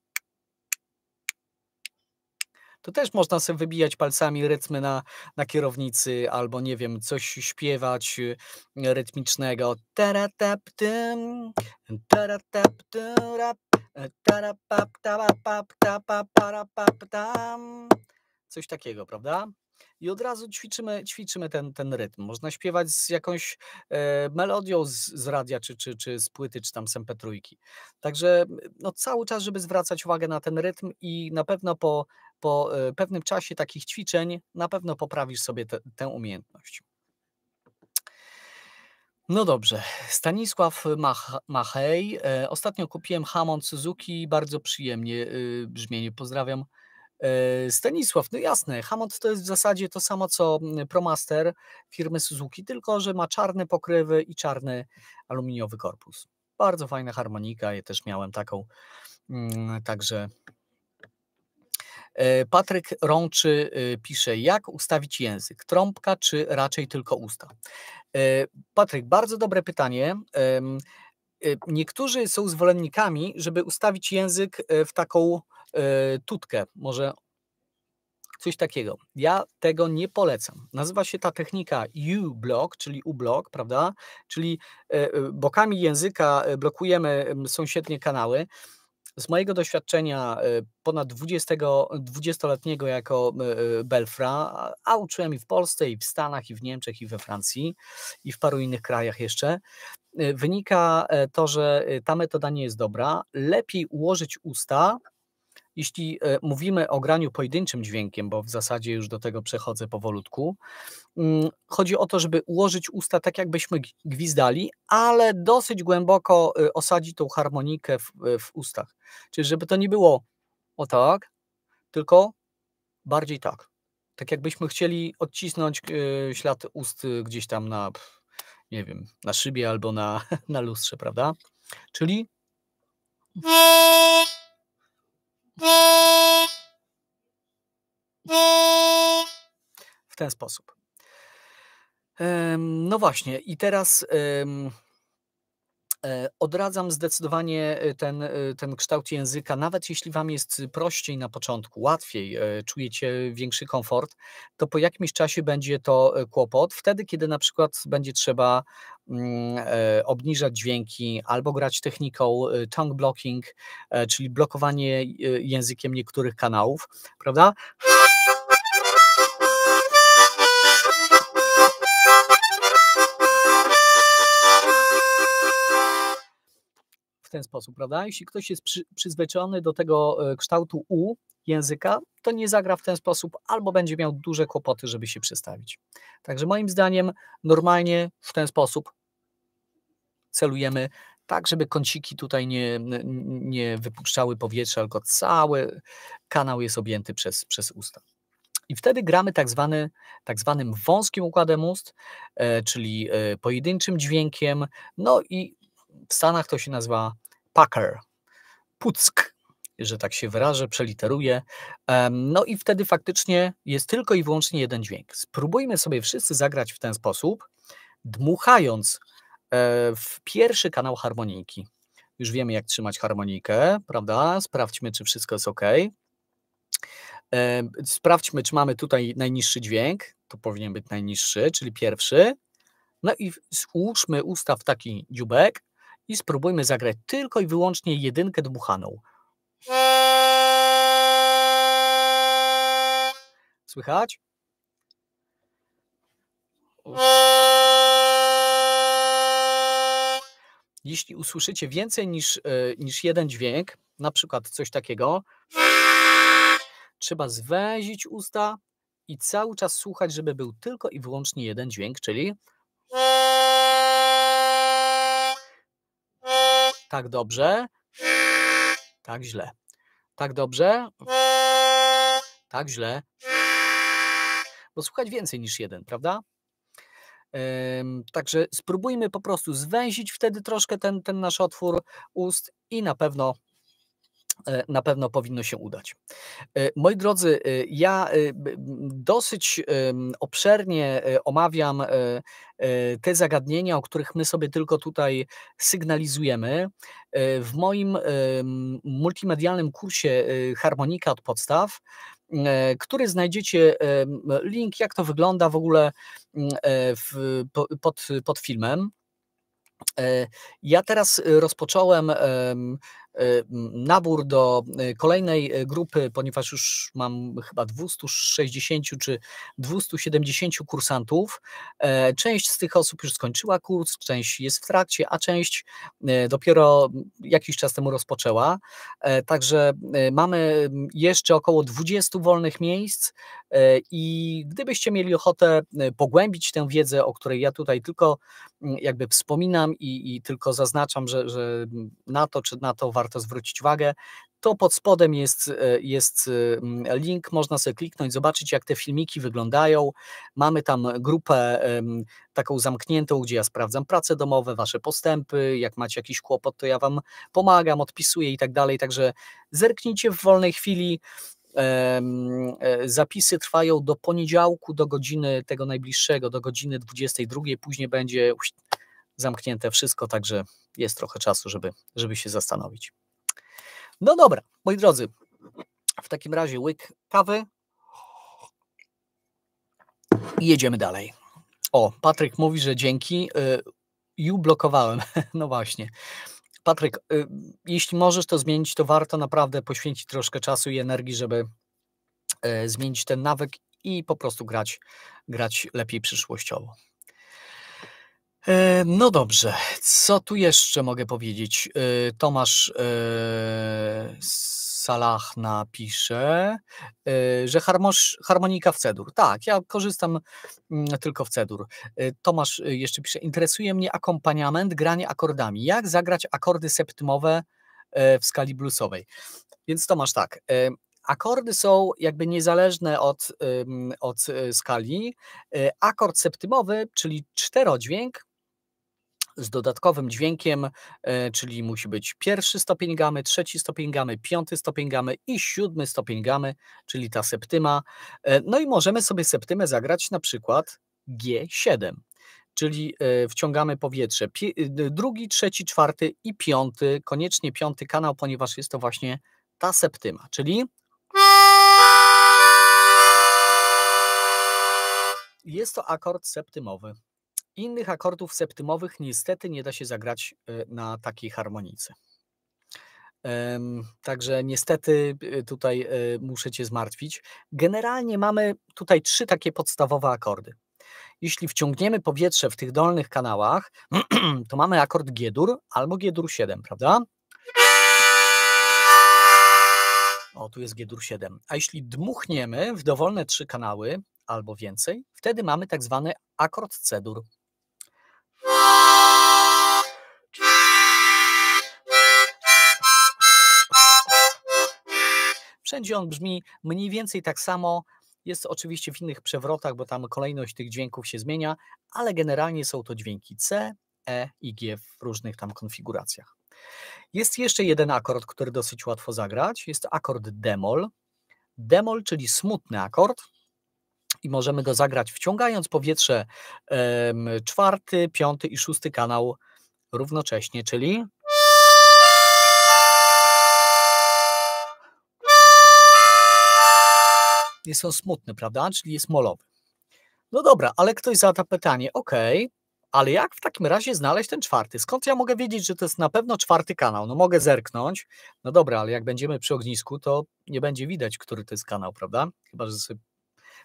to też można sobie wybijać palcami rytmy na, na kierownicy, albo nie wiem, coś śpiewać rytmicznego. Taratap tym, taratap tym, rap Coś takiego, prawda? I od razu ćwiczymy, ćwiczymy ten, ten rytm. Można śpiewać z jakąś e, melodią z, z radia, czy, czy, czy z płyty, czy tam z 3 Także no, cały czas, żeby zwracać uwagę na ten rytm i na pewno po, po e, pewnym czasie takich ćwiczeń, na pewno poprawisz sobie te, tę umiejętność. No dobrze, Stanisław Mach Machej. E, ostatnio kupiłem Hammond Suzuki, bardzo przyjemnie y, brzmienie, pozdrawiam. E, Stanisław, no jasne, Hammond to jest w zasadzie to samo co mm, Promaster firmy Suzuki, tylko że ma czarne pokrywy i czarny aluminiowy korpus. Bardzo fajna harmonika, ja też miałem taką, mm, także E, Patryk Rączy y, pisze, jak ustawić język, trąbka czy raczej tylko usta? E, Patryk, bardzo dobre pytanie. E, niektórzy są zwolennikami, żeby ustawić język w taką tutkę, może coś takiego. Ja tego nie polecam. Nazywa się ta technika U-block, czyli U-block, prawda? Czyli bokami języka blokujemy sąsiednie kanały. Z mojego doświadczenia y, ponad 20, 20-letniego jako y, y, Belfra, a uczyłem i w Polsce, i w Stanach, i w Niemczech, i we Francji, i w paru innych krajach jeszcze, wynika to, że ta metoda nie jest dobra. Lepiej ułożyć usta jeśli e, mówimy o graniu pojedynczym dźwiękiem, bo w zasadzie już do tego przechodzę powolutku, mm, chodzi o to, żeby ułożyć usta tak, jakbyśmy gwizdali, ale dosyć głęboko e, osadzić tą harmonikę w, e, w ustach. Czyli żeby to nie było o tak, tylko bardziej tak. Tak jakbyśmy chcieli odcisnąć ślad ust gdzieś tam na, nie wiem, na szybie albo na, na lustrze, prawda? Czyli... W ten sposób. No właśnie, i teraz E, odradzam zdecydowanie e, ten, e, ten kształt języka, nawet jeśli Wam jest prościej na początku, łatwiej, czujecie większy komfort, to po jakimś czasie będzie to kłopot. Wtedy, kiedy na przykład będzie trzeba mm, obniżać dźwięki albo grać techniką tongue blocking, czyli blokowanie językiem niektórych kanałów, prawda? w ten sposób, prawda? Jeśli ktoś jest przy, przyzwyczajony do tego e, kształtu U języka, to nie zagra w ten sposób albo będzie miał duże kłopoty, żeby się przestawić. Także moim zdaniem normalnie w ten sposób celujemy tak, żeby kąciki tutaj nie, nie wypuszczały powietrza, tylko cały kanał jest objęty przez, przez usta. I wtedy gramy tak, zwany, tak zwanym wąskim układem ust, e, czyli e, pojedynczym dźwiękiem, no i w Stanach to się nazywa Packer, Puck, że tak się wyrażę, przeliteruje. No i wtedy faktycznie jest tylko i wyłącznie jeden dźwięk. Spróbujmy sobie wszyscy zagrać w ten sposób, dmuchając e, w pierwszy kanał harmoniki. Już wiemy, jak trzymać harmonikę, prawda? Sprawdźmy, czy wszystko jest ok. Sprawdźmy, czy mamy tutaj najniższy dźwięk. To powinien być najniższy, czyli pierwszy. No i ułóżmy usta w taki dziubek i spróbujmy zagrać tylko i wyłącznie jedynkę dmuchaną. Słychać? Jeśli usłyszycie więcej niż, e, niż jeden dźwięk, na przykład coś takiego, trzeba zwęzić usta i cały czas słuchać, żeby był tylko i wyłącznie jeden dźwięk, czyli. tak dobrze, tak źle, tak dobrze, tak źle, bo słuchać więcej niż jeden, prawda? Także spróbujmy po prostu zwęzić wtedy troszkę ten, ten nasz otwór ust i na pewno E, na pewno powinno się udać. E, moi drodzy, e, ja dosyć obszernie omawiam te zagadnienia, o których my sobie tylko tutaj sygnalizujemy. W moim multimedialnym kursie Harmonika od podstaw który znajdziecie link, jak to wygląda w ogóle w, pod, pod filmem. Ja teraz rozpocząłem Y, nabór do y, kolejnej y, grupy, ponieważ już mam chyba 260 czy 270 kursantów. E, część z tych osób już skończyła kurs, część jest w trakcie, a część e, dopiero jakiś czas temu rozpoczęła. E, także mamy jeszcze około 20 wolnych miejsc i gdybyście mieli ochotę pogłębić tę wiedzę, o której ja tutaj tylko jakby wspominam i, i tylko zaznaczam, że, że na to czy na to warto, warto zwrócić uwagę. To pod spodem jest, e, jest e, mm, link, można sobie kliknąć, zobaczyć jak te filmiki wyglądają. Mamy tam grupę taką zamkniętą, gdzie ja sprawdzam prace domowe, wasze postępy, jak macie jakiś kłopot, to ja wam pomagam, odpisuję i tak dalej. Także zerknijcie w wolnej chwili, e, Zapisy trwają do poniedziałku, do godziny tego najbliższego, do godziny 22. Później będzie zamknięte wszystko, także jest trochę czasu, żeby, żeby się zastanowić. No dobra, moi drodzy, w takim razie łyk kawy i jedziemy dalej. O, Patryk mówi, że dzięki. Y, ju y, blokowałem. No właśnie. Patryk, y, jeśli możesz to zmienić, to warto naprawdę poświęcić troszkę czasu i energii, żeby y, zmienić ten nawyk i po prostu grać, grać lepiej przyszłościowo. E, no dobrze, co tu jeszcze mogę powiedzieć? E, Tomasz e, Salachna pisze, że harmosz, harmonika w cedur. Tak, ja korzystam mm, tylko w cedur. Tomasz jeszcze pisze, interesuje mnie akompaniament, granie akordami. Jak zagrać akordy septymowe w skali bluesowej? Więc Tomasz tak, akordy są jakby niezależne od, od skali. Akord septymowy, czyli czterodźwięk, z dodatkowym dźwiękiem, e, czyli musi być pierwszy stopień gamy, trzeci stopień gamy, piąty stopień gamy i siódmy stopień gamy, czyli ta septyma. E, no i możemy sobie septymę zagrać na przykład G7, czyli e, wciągamy powietrze. Drugi, trzeci, czwarty i piąty, koniecznie piąty kanał, ponieważ jest to właśnie ta septyma, czyli jest to akord septymowy. Innych akordów septymowych niestety nie da się zagrać y, na takiej harmonicy. Także niestety y, tutaj y, muszę Cię zmartwić. Generalnie mamy tutaj trzy takie podstawowe akordy. Jeśli wciągniemy powietrze w tych dolnych kanałach, to mamy akord G-dur albo G-dur 7, prawda? O, tu jest G-dur 7. A jeśli dmuchniemy w dowolne trzy kanały albo więcej, wtedy mamy tak zwany akord C-dur. Wszędzie on brzmi mniej więcej tak samo. Jest oczywiście w innych przewrotach, bo tam kolejność tych dźwięków się zmienia, ale generalnie są to dźwięki C, E i G w różnych tam konfiguracjach. Jest jeszcze jeden akord, który dosyć łatwo zagrać. Jest akord demol. Demol, czyli smutny akord. I możemy go zagrać wciągając powietrze czwarty, piąty i szósty kanał równocześnie, czyli jest on smutny, prawda? Czyli jest molowy. No dobra, ale ktoś zada pytanie, okej ale jak w takim razie znaleźć ten czwarty? Skąd ja mogę wiedzieć, że to jest na pewno czwarty kanał? No mogę zerknąć, no dobra, ale jak będziemy przy ognisku, to nie będzie widać, który to jest kanał, prawda? Chyba, że sobie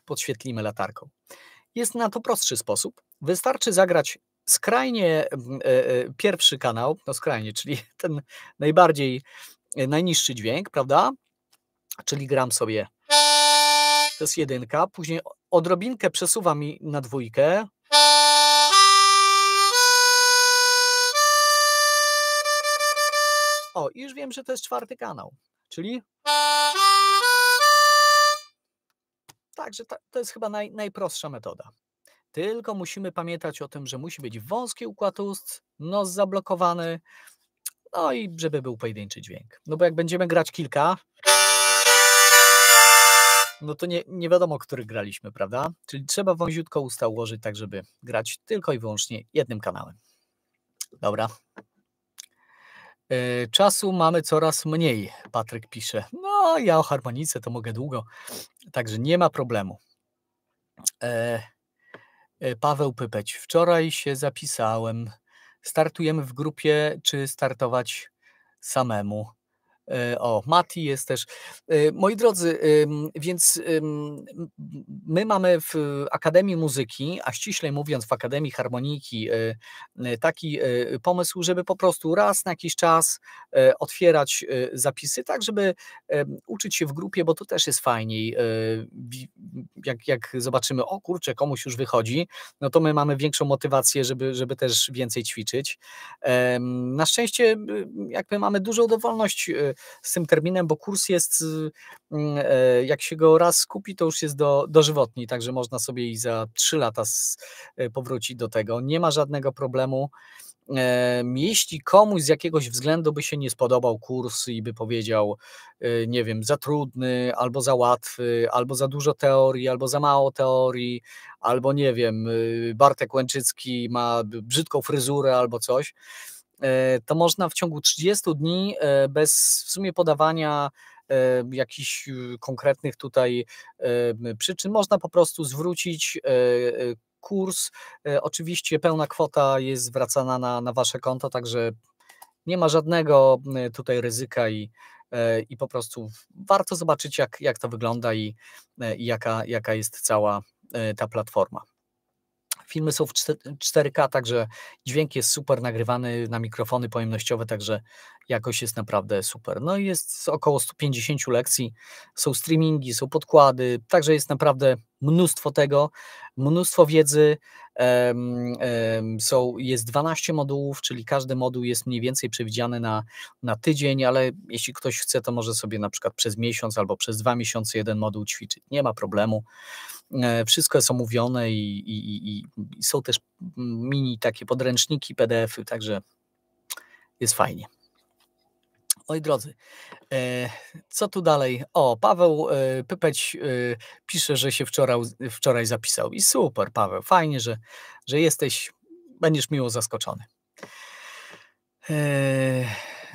podświetlimy latarką. Jest na to prostszy sposób. Wystarczy zagrać skrajnie e, e, pierwszy kanał, no skrajnie, czyli ten najbardziej, e, najniższy dźwięk, prawda? Czyli gram sobie to jest jedynka, później odrobinkę przesuwa mi na dwójkę. O, już wiem, że to jest czwarty kanał, czyli... Także to jest chyba naj, najprostsza metoda. Tylko musimy pamiętać o tym, że musi być wąski układ ust, nos zablokowany, no i żeby był pojedynczy dźwięk. No bo jak będziemy grać kilka no to nie, nie wiadomo, który graliśmy, prawda? Czyli trzeba wąziutko usta ułożyć tak, żeby grać tylko i wyłącznie jednym kanałem. Dobra. E, czasu mamy coraz mniej, Patryk pisze. No, ja o harmonice to mogę długo, także nie ma problemu. E, e, Paweł Pypeć, wczoraj się zapisałem. Startujemy w grupie, czy startować samemu? E, o, Mati jest też. E, moi drodzy, więc my mamy w Akademii Muzyki, a ściślej mówiąc w Akademii Harmoniki, e, taki pomysł, żeby po prostu raz na jakiś czas otwierać zapisy, tak żeby uczyć się w grupie, bo to też jest fajniej jak, jak zobaczymy, o kurczę, komuś już wychodzi, no to my mamy większą motywację, żeby, żeby też więcej ćwiczyć. Na szczęście, y, jak my mamy dużą dowolność y, z tym terminem, bo kurs jest, y, mm, e, jak się go raz kupi, to już jest do, dożywotni, także można sobie i za trzy lata powrócić do tego. Nie ma żadnego problemu. E, jeśli komuś z jakiegoś względu by się nie spodobał kurs i by powiedział, e, nie wiem, za trudny, albo za łatwy, albo za dużo teorii, albo za mało teorii, albo nie wiem, e, Bartek Łęczycki ma brzydką fryzurę albo coś, to można w ciągu 30 dni bez w sumie podawania jakichś konkretnych tutaj przyczyn, można po prostu zwrócić kurs. E, oczywiście pełna kwota jest zwracana na, na wasze konto, także nie ma żadnego e, tutaj ryzyka i, e, i po prostu warto zobaczyć, jak, jak to wygląda i, i jaka, jaka jest cała ta platforma. Filmy są w 4K, także dźwięk jest super nagrywany na mikrofony pojemnościowe, także jakość jest naprawdę super. No i jest około 150 lekcji, są streamingi, są podkłady, także jest naprawdę mnóstwo tego, mnóstwo wiedzy, są, jest 12 modułów, czyli każdy moduł jest mniej więcej przewidziany na, na tydzień, ale jeśli ktoś chce, to może sobie na przykład przez miesiąc albo przez dwa miesiące jeden moduł ćwiczyć. Nie ma problemu. E, wszystko jest omówione i, i, i, i są też mm, mini takie podręczniki, PDF-y, także jest fajnie. Oj drodzy, e, co tu dalej? O, Paweł e, Pypeć e, pisze, że się wczoraj, wczoraj zapisał. I super, Paweł, fajnie, że, że jesteś, będziesz miło zaskoczony.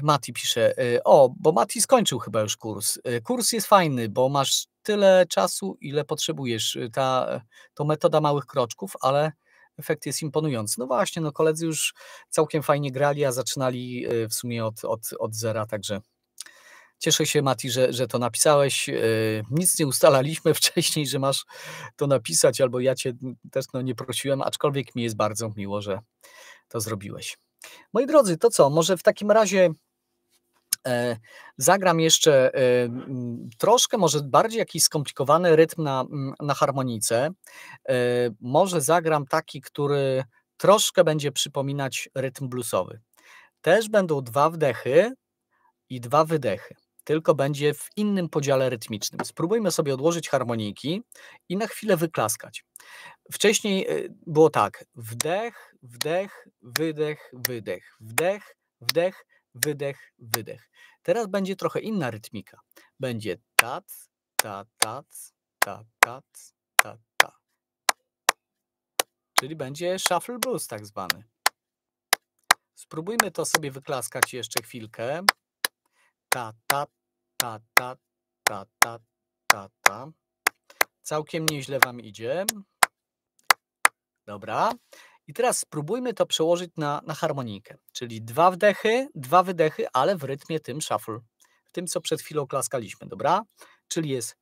Mati pisze, o, bo Mati skończył chyba już kurs. Kurs jest fajny, bo masz tyle czasu, ile potrzebujesz. Ta, to metoda małych kroczków, ale efekt jest imponujący. No właśnie, no koledzy już całkiem fajnie grali, a zaczynali e, w sumie od, od, od zera, także Cieszę się, Mati, że, że to napisałeś. E, nic nie ustalaliśmy wcześniej, że masz to napisać, albo ja cię też no, nie prosiłem, aczkolwiek mi jest bardzo miło, że to zrobiłeś. Moi drodzy, to co? Może w takim razie E, zagram jeszcze e, mm, troszkę, może bardziej jakiś skomplikowany rytm na, mm, na harmonice. E, może zagram taki, który troszkę będzie przypominać rytm bluesowy. Też będą dwa wdechy i dwa wydechy, tylko będzie w innym podziale rytmicznym. Spróbujmy sobie odłożyć harmoniki i na chwilę wyklaskać. Wcześniej było tak: wdech, wdech, wydech, wydech, wdech, wdech, wydech, wydech. Teraz będzie trochę inna rytmika. Będzie tat, ta, tat, ta, tac, ta, ta. Czyli będzie shuffle blues tak zwany. Spróbujmy to sobie wyklaskać jeszcze chwilkę. Ta, ta, ta, ta, ta, ta, ta, ta. Całkiem nieźle Wam idzie. Dobra. I teraz spróbujmy to przełożyć na, na harmonikę, czyli dwa wdechy, dwa wydechy, ale w rytmie tym shuffle, w tym, co przed chwilą klaskaliśmy, dobra? Czyli jest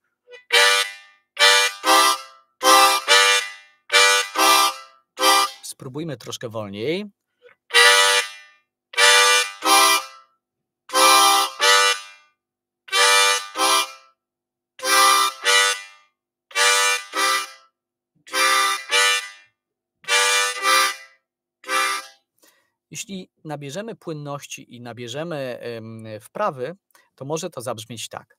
spróbujmy troszkę wolniej. Jeśli nabierzemy płynności i nabierzemy wprawy, to może to zabrzmieć tak.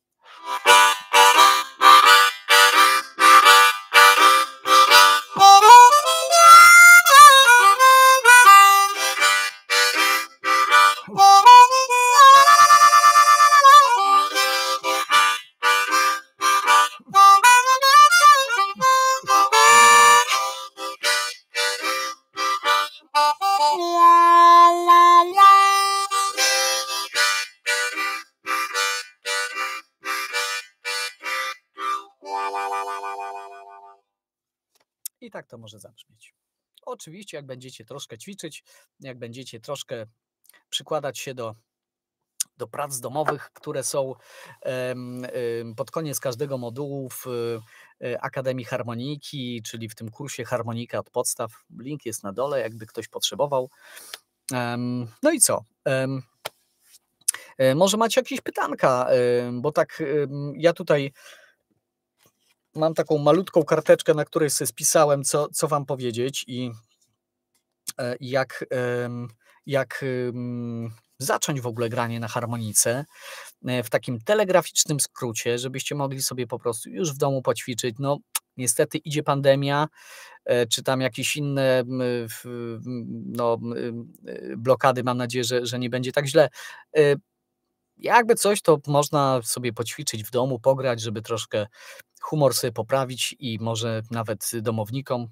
oczywiście, jak będziecie troszkę ćwiczyć, jak będziecie troszkę przykładać się do do prac domowych, które są pod koniec każdego modułu w e, Akademii Harmoniki, czyli w tym kursie Harmonika od podstaw. Link jest na dole, jakby ktoś potrzebował. No i co? E, może macie jakieś pytanka, bo tak ja tutaj mam taką malutką karteczkę, na której sobie spisałem, co, co wam powiedzieć i E, jak, jak zacząć w ogóle granie na harmonice e, w takim telegraficznym skrócie, żebyście mogli sobie po prostu już w domu poćwiczyć. No, niestety idzie pandemia, e, czy tam jakieś inne no, blokady, mam nadzieję, że, że nie będzie tak źle. Jakby coś, to można sobie poćwiczyć w domu, pograć, żeby troszkę humor sobie poprawić i może nawet domownikom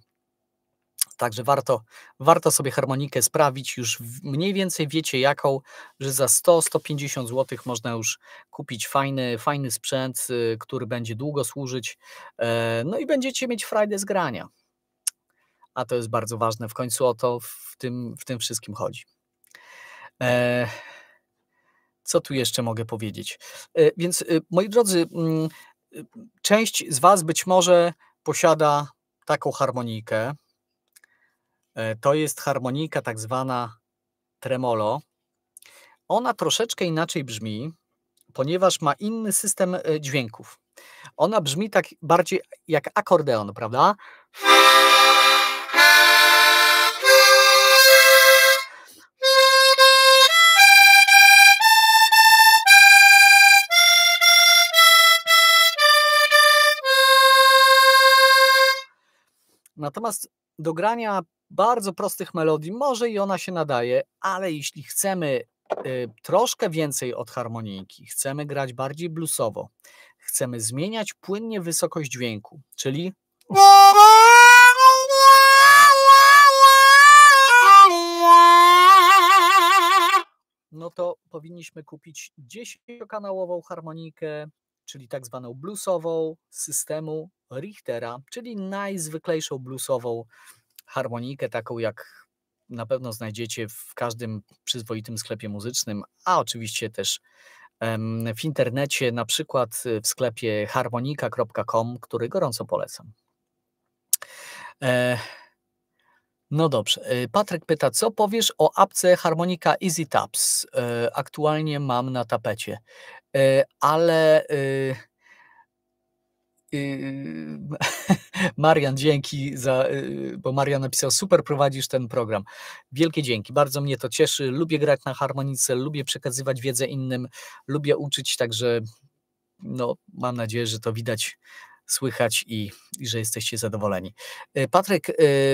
Także warto, warto sobie harmonikę sprawić. Już mniej więcej wiecie jaką, że za 100-150 zł można już kupić fajny, fajny sprzęt, y, który będzie długo służyć. E, no i będziecie mieć frajdę z grania. A to jest bardzo ważne. W końcu o to w tym, w tym wszystkim chodzi. E, co tu jeszcze mogę powiedzieć? E, więc y, moi drodzy, mm, y, część z Was być może posiada taką harmonikę, E, to jest harmonika tak zwana tremolo. Ona troszeczkę inaczej brzmi, ponieważ ma inny system e, dźwięków. Ona brzmi tak bardziej jak akordeon, prawda? Natomiast do grania bardzo prostych melodii może i ona się nadaje, ale jeśli chcemy y, troszkę więcej od harmonijki, chcemy grać bardziej bluesowo, chcemy zmieniać płynnie wysokość dźwięku, czyli no to powinniśmy kupić 10-kanałową harmonikę, czyli tak zwaną bluesową systemu Richtera, czyli najzwyklejszą bluesową harmonikę, taką jak na pewno znajdziecie w każdym przyzwoitym sklepie muzycznym, a oczywiście też w internecie, na przykład y, w sklepie harmonika.com, który gorąco polecam. E, no dobrze. Y, Patryk pyta, co powiesz o apce harmonika Easy Taps? E, aktualnie mam na tapecie. E, ale e, y, Marian, dzięki za, e, bo Marian napisał, super prowadzisz ten program. Wielkie dzięki, bardzo mnie to cieszy. Lubię grać na harmonice, lubię przekazywać wiedzę innym, lubię uczyć, także no, mam nadzieję, że to widać, słychać i, i że jesteście zadowoleni. Patryk,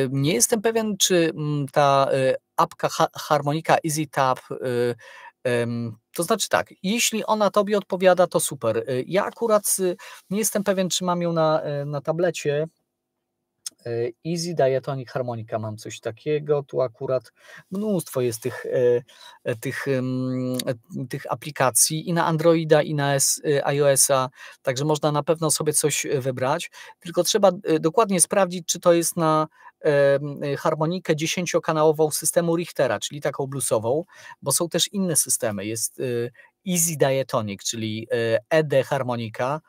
nie jestem pewien, czy mm, ta apka Harmonika EasyTap to znaczy tak, jeśli ona tobie odpowiada, to super. Y, ja akurat y, nie jestem pewien, czy mam ją na, e, na tablecie. E, Easy Diatonic Harmonica, mam coś takiego. Tu akurat mnóstwo jest tych, e, tych, tych aplikacji i na Androida, i na y, iOS-a, także można na pewno sobie coś wybrać. Tylko trzeba dokładnie sprawdzić, czy to jest na harmonikę dziesięciokanałową systemu Richtera, czyli taką bluesową, bo są też inne systemy. Jest y, Easy Diatonic, czyli y, ED harmonika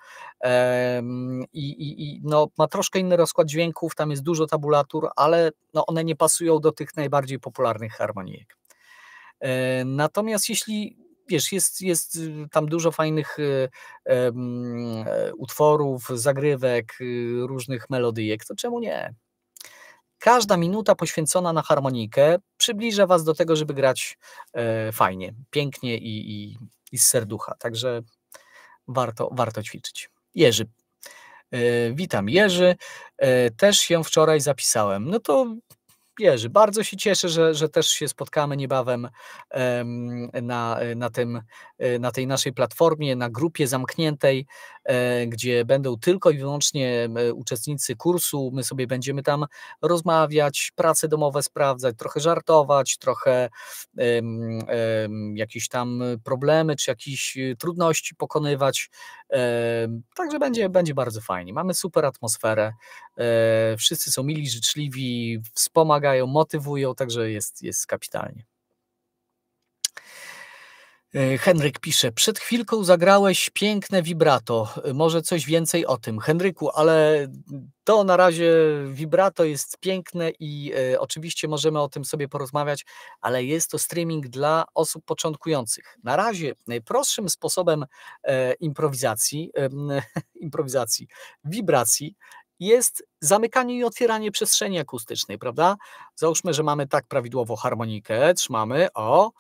i, i, i, no, ma troszkę inny rozkład dźwięków, tam jest dużo tabulatur, ale no, one nie pasują do tych najbardziej popularnych harmonijek. E, natomiast jeśli wiesz, jest, jest y, tam dużo fajnych e, utworów, zagrywek, różnych melodyjek, to czemu nie? Każda minuta poświęcona na harmonikę przybliża Was do tego, żeby grać e, fajnie, pięknie i, i, i, z serducha. Także warto, warto ćwiczyć. Jerzy. E, witam Jerzy. E, też się wczoraj zapisałem. No to bierze. Bardzo się cieszę, że, że też się spotkamy niebawem na, na, tym, e, na tej naszej platformie, na grupie zamkniętej, e, gdzie będą tylko i wyłącznie uczestnicy kursu. My sobie będziemy tam rozmawiać, prace domowe sprawdzać, trochę żartować, trochę jakieś tam problemy czy jakieś e, trudności pokonywać. Także będzie, będzie bardzo fajnie. Mamy super atmosferę. E, wszyscy są mili, życzliwi, wspomagają, motywują, także jest, jest kapitalnie. E, Henryk pisze, przed chwilką zagrałeś piękne vibrato, może coś więcej o tym. Henryku, ale to na razie vibrato jest piękne i y, oczywiście możemy o tym sobie porozmawiać, ale jest to streaming dla osób początkujących. Na razie najprostszym e, sposobem y, improwizacji, y, improwizacji, wibracji jest zamykanie i otwieranie przestrzeni akustycznej, prawda? Załóżmy, że mamy tak prawidłowo harmonikę, trzymamy, o,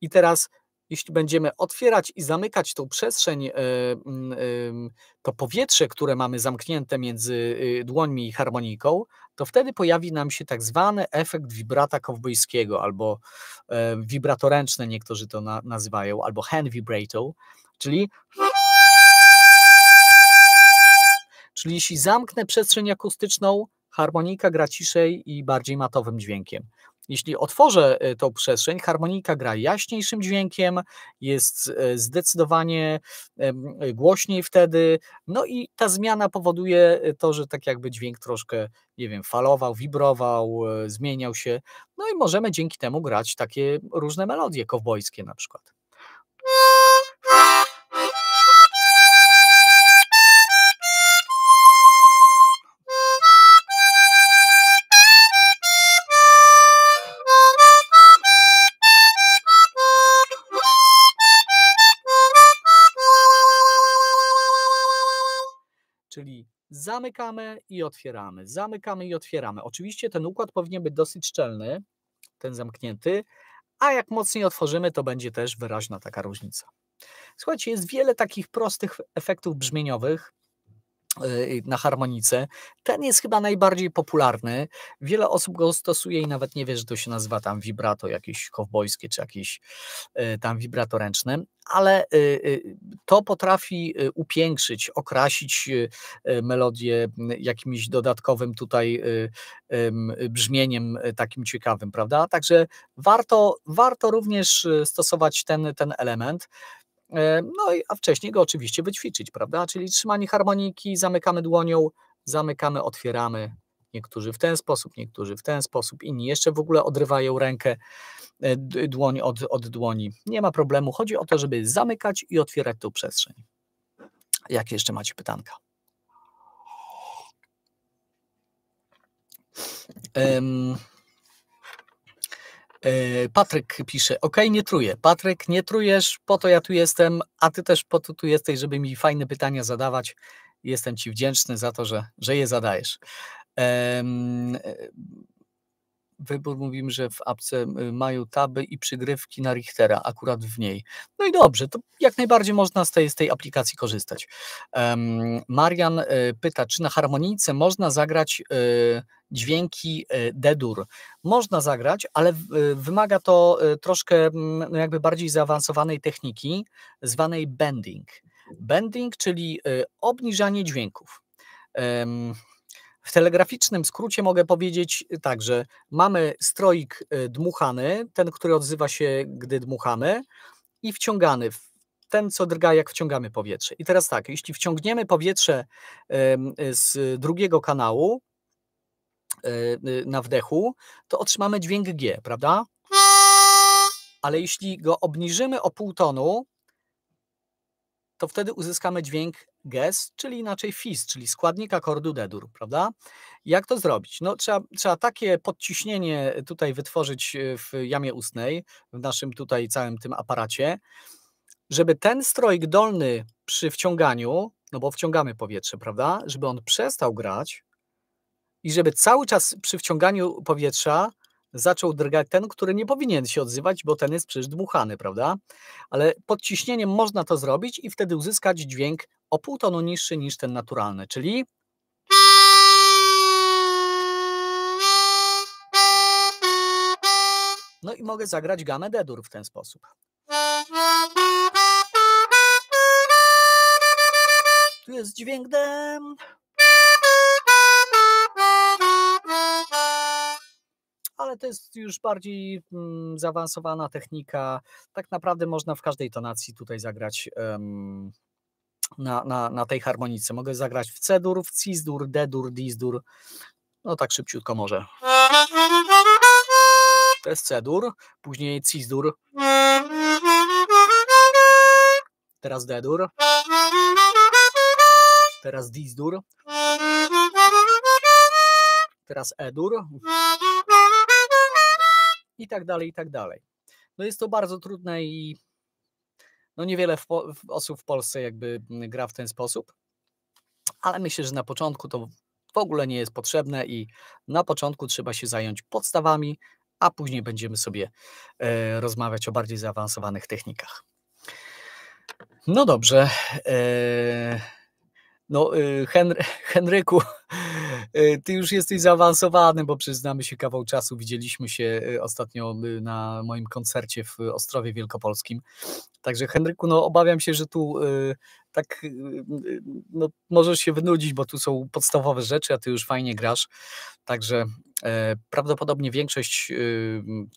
i teraz jeśli będziemy otwierać i zamykać tą przestrzeń, e, e, to powietrze, które mamy zamknięte między y, dłońmi i harmoniką, to wtedy pojawi nam się tak zwany efekt wibrata kowbojskiego albo e, wibratoręczne niektórzy to nazywają, albo hand vibrato, czyli czyli jeśli zamknę przestrzeń akustyczną, harmonika gra ciszej i bardziej matowym dźwiękiem. Jeśli otworzę e, tą przestrzeń, harmonika gra jaśniejszym dźwiękiem, jest e, zdecydowanie głośniej wtedy, no i ta zmiana powoduje e, to, że tak jakby dźwięk troszkę, nie wiem, falował, wibrował, zmieniał się, no i możemy dzięki temu grać takie różne melodie kowbojskie na przykład. Zamykamy i otwieramy, zamykamy i otwieramy. Oczywiście ten układ powinien być dosyć szczelny, ten zamknięty, a jak mocniej otworzymy, to będzie też wyraźna taka różnica. Słuchajcie, jest wiele takich prostych efektów brzmieniowych, Y, na harmonice. Ten jest chyba najbardziej popularny. Wiele osób go stosuje i nawet nie wie, że to się nazywa tam vibrato jakieś kowbojskie czy jakieś y, tam vibrato ręczne, ale y, to potrafi upiększyć, okrasić melodię jakimś dodatkowym tutaj brzmieniem takim ciekawym, prawda? Także warto, warto również stosować ten, ten element. E, no a wcześniej go oczywiście wyćwiczyć, prawda? Czyli trzymanie harmoniki, zamykamy dłonią, zamykamy, otwieramy. Niektórzy w ten sposób, niektórzy w ten sposób, inni jeszcze w ogóle odrywają rękę, e, dłoń od, od dłoni. Nie ma problemu. Chodzi o to, żeby zamykać i otwierać tą przestrzeń. Jakie jeszcze macie pytanka? Um, E, Patryk pisze, ok, nie truję. Patryk, nie trujesz, po to ja tu jestem, a ty też po to tu jesteś, żeby mi fajne pytania zadawać. Jestem ci wdzięczny za to, że, że je zadajesz. E, wybór, mówimy, że w apce mają taby i przygrywki na Richtera, akurat w niej. No i dobrze, to jak najbardziej można z tej, z tej aplikacji korzystać. Marian e, pyta, czy na harmonijce można zagrać e, dźwięki e, D-dur. Można zagrać, ale wymaga to troszkę no jakby bardziej zaawansowanej techniki, zwanej bending. Bending, czyli obniżanie dźwięków. W telegraficznym skrócie mogę powiedzieć y, tak, że mamy stroik y, dmuchany, ten, który odzywa się, gdy dmuchamy, i wciągany, ten, co drga, jak wciągamy powietrze. I teraz tak, jeśli wciągniemy powietrze z drugiego kanału y, na wdechu, to otrzymamy dźwięk G, prawda? Ale jeśli go obniżymy o pół tonu, to wtedy uzyskamy dźwięk Ges, czyli inaczej fis, czyli składnik akordu dedur, prawda? Jak to zrobić? No, trzeba, trzeba takie podciśnienie tutaj wytworzyć e, w jamie ustnej, w naszym tutaj całym tym aparacie, żeby ten strojk dolny przy wciąganiu, no bo wciągamy powietrze, prawda? Żeby on przestał grać i żeby cały czas przy wciąganiu powietrza zaczął drgać ten, który nie powinien się odzywać, bo ten jest przecież dmuchany, prawda? Ale pod ciśnieniem można to zrobić i wtedy uzyskać dźwięk o pół tonu niższy niż ten naturalny, czyli No i mogę zagrać gamę D-dur w ten sposób. Tu jest dźwięk D. Ale to jest już bardziej mm, zaawansowana technika. Tak naprawdę można w każdej tonacji tutaj zagrać um, na, na, na tej harmonice. Mogę zagrać w C-dur, w C-dur, D-dur, D-dur. No tak szybciutko może. To jest C-dur, później C-dur. Teraz D-dur. Teraz D-dur. Teraz E-dur. I tak dalej, i tak dalej. No jest to bardzo trudne i no niewiele w, w osób w Polsce jakby mm, gra w ten sposób, ale myślę, że na początku to w ogóle nie jest potrzebne i na początku trzeba się zająć podstawami, a później będziemy sobie e, rozmawiać o bardziej zaawansowanych technikach. No dobrze. E, no, y, Henry, Henryku, y, ty już jesteś zaawansowany, bo przyznamy się kawał czasu. Widzieliśmy się y, ostatnio na moim koncercie w Ostrowie Wielkopolskim. Także Henryku, no obawiam się, że tu tak no, możesz się wynudzić, bo tu są podstawowe rzeczy, a ty już fajnie grasz. Także e, prawdopodobnie większość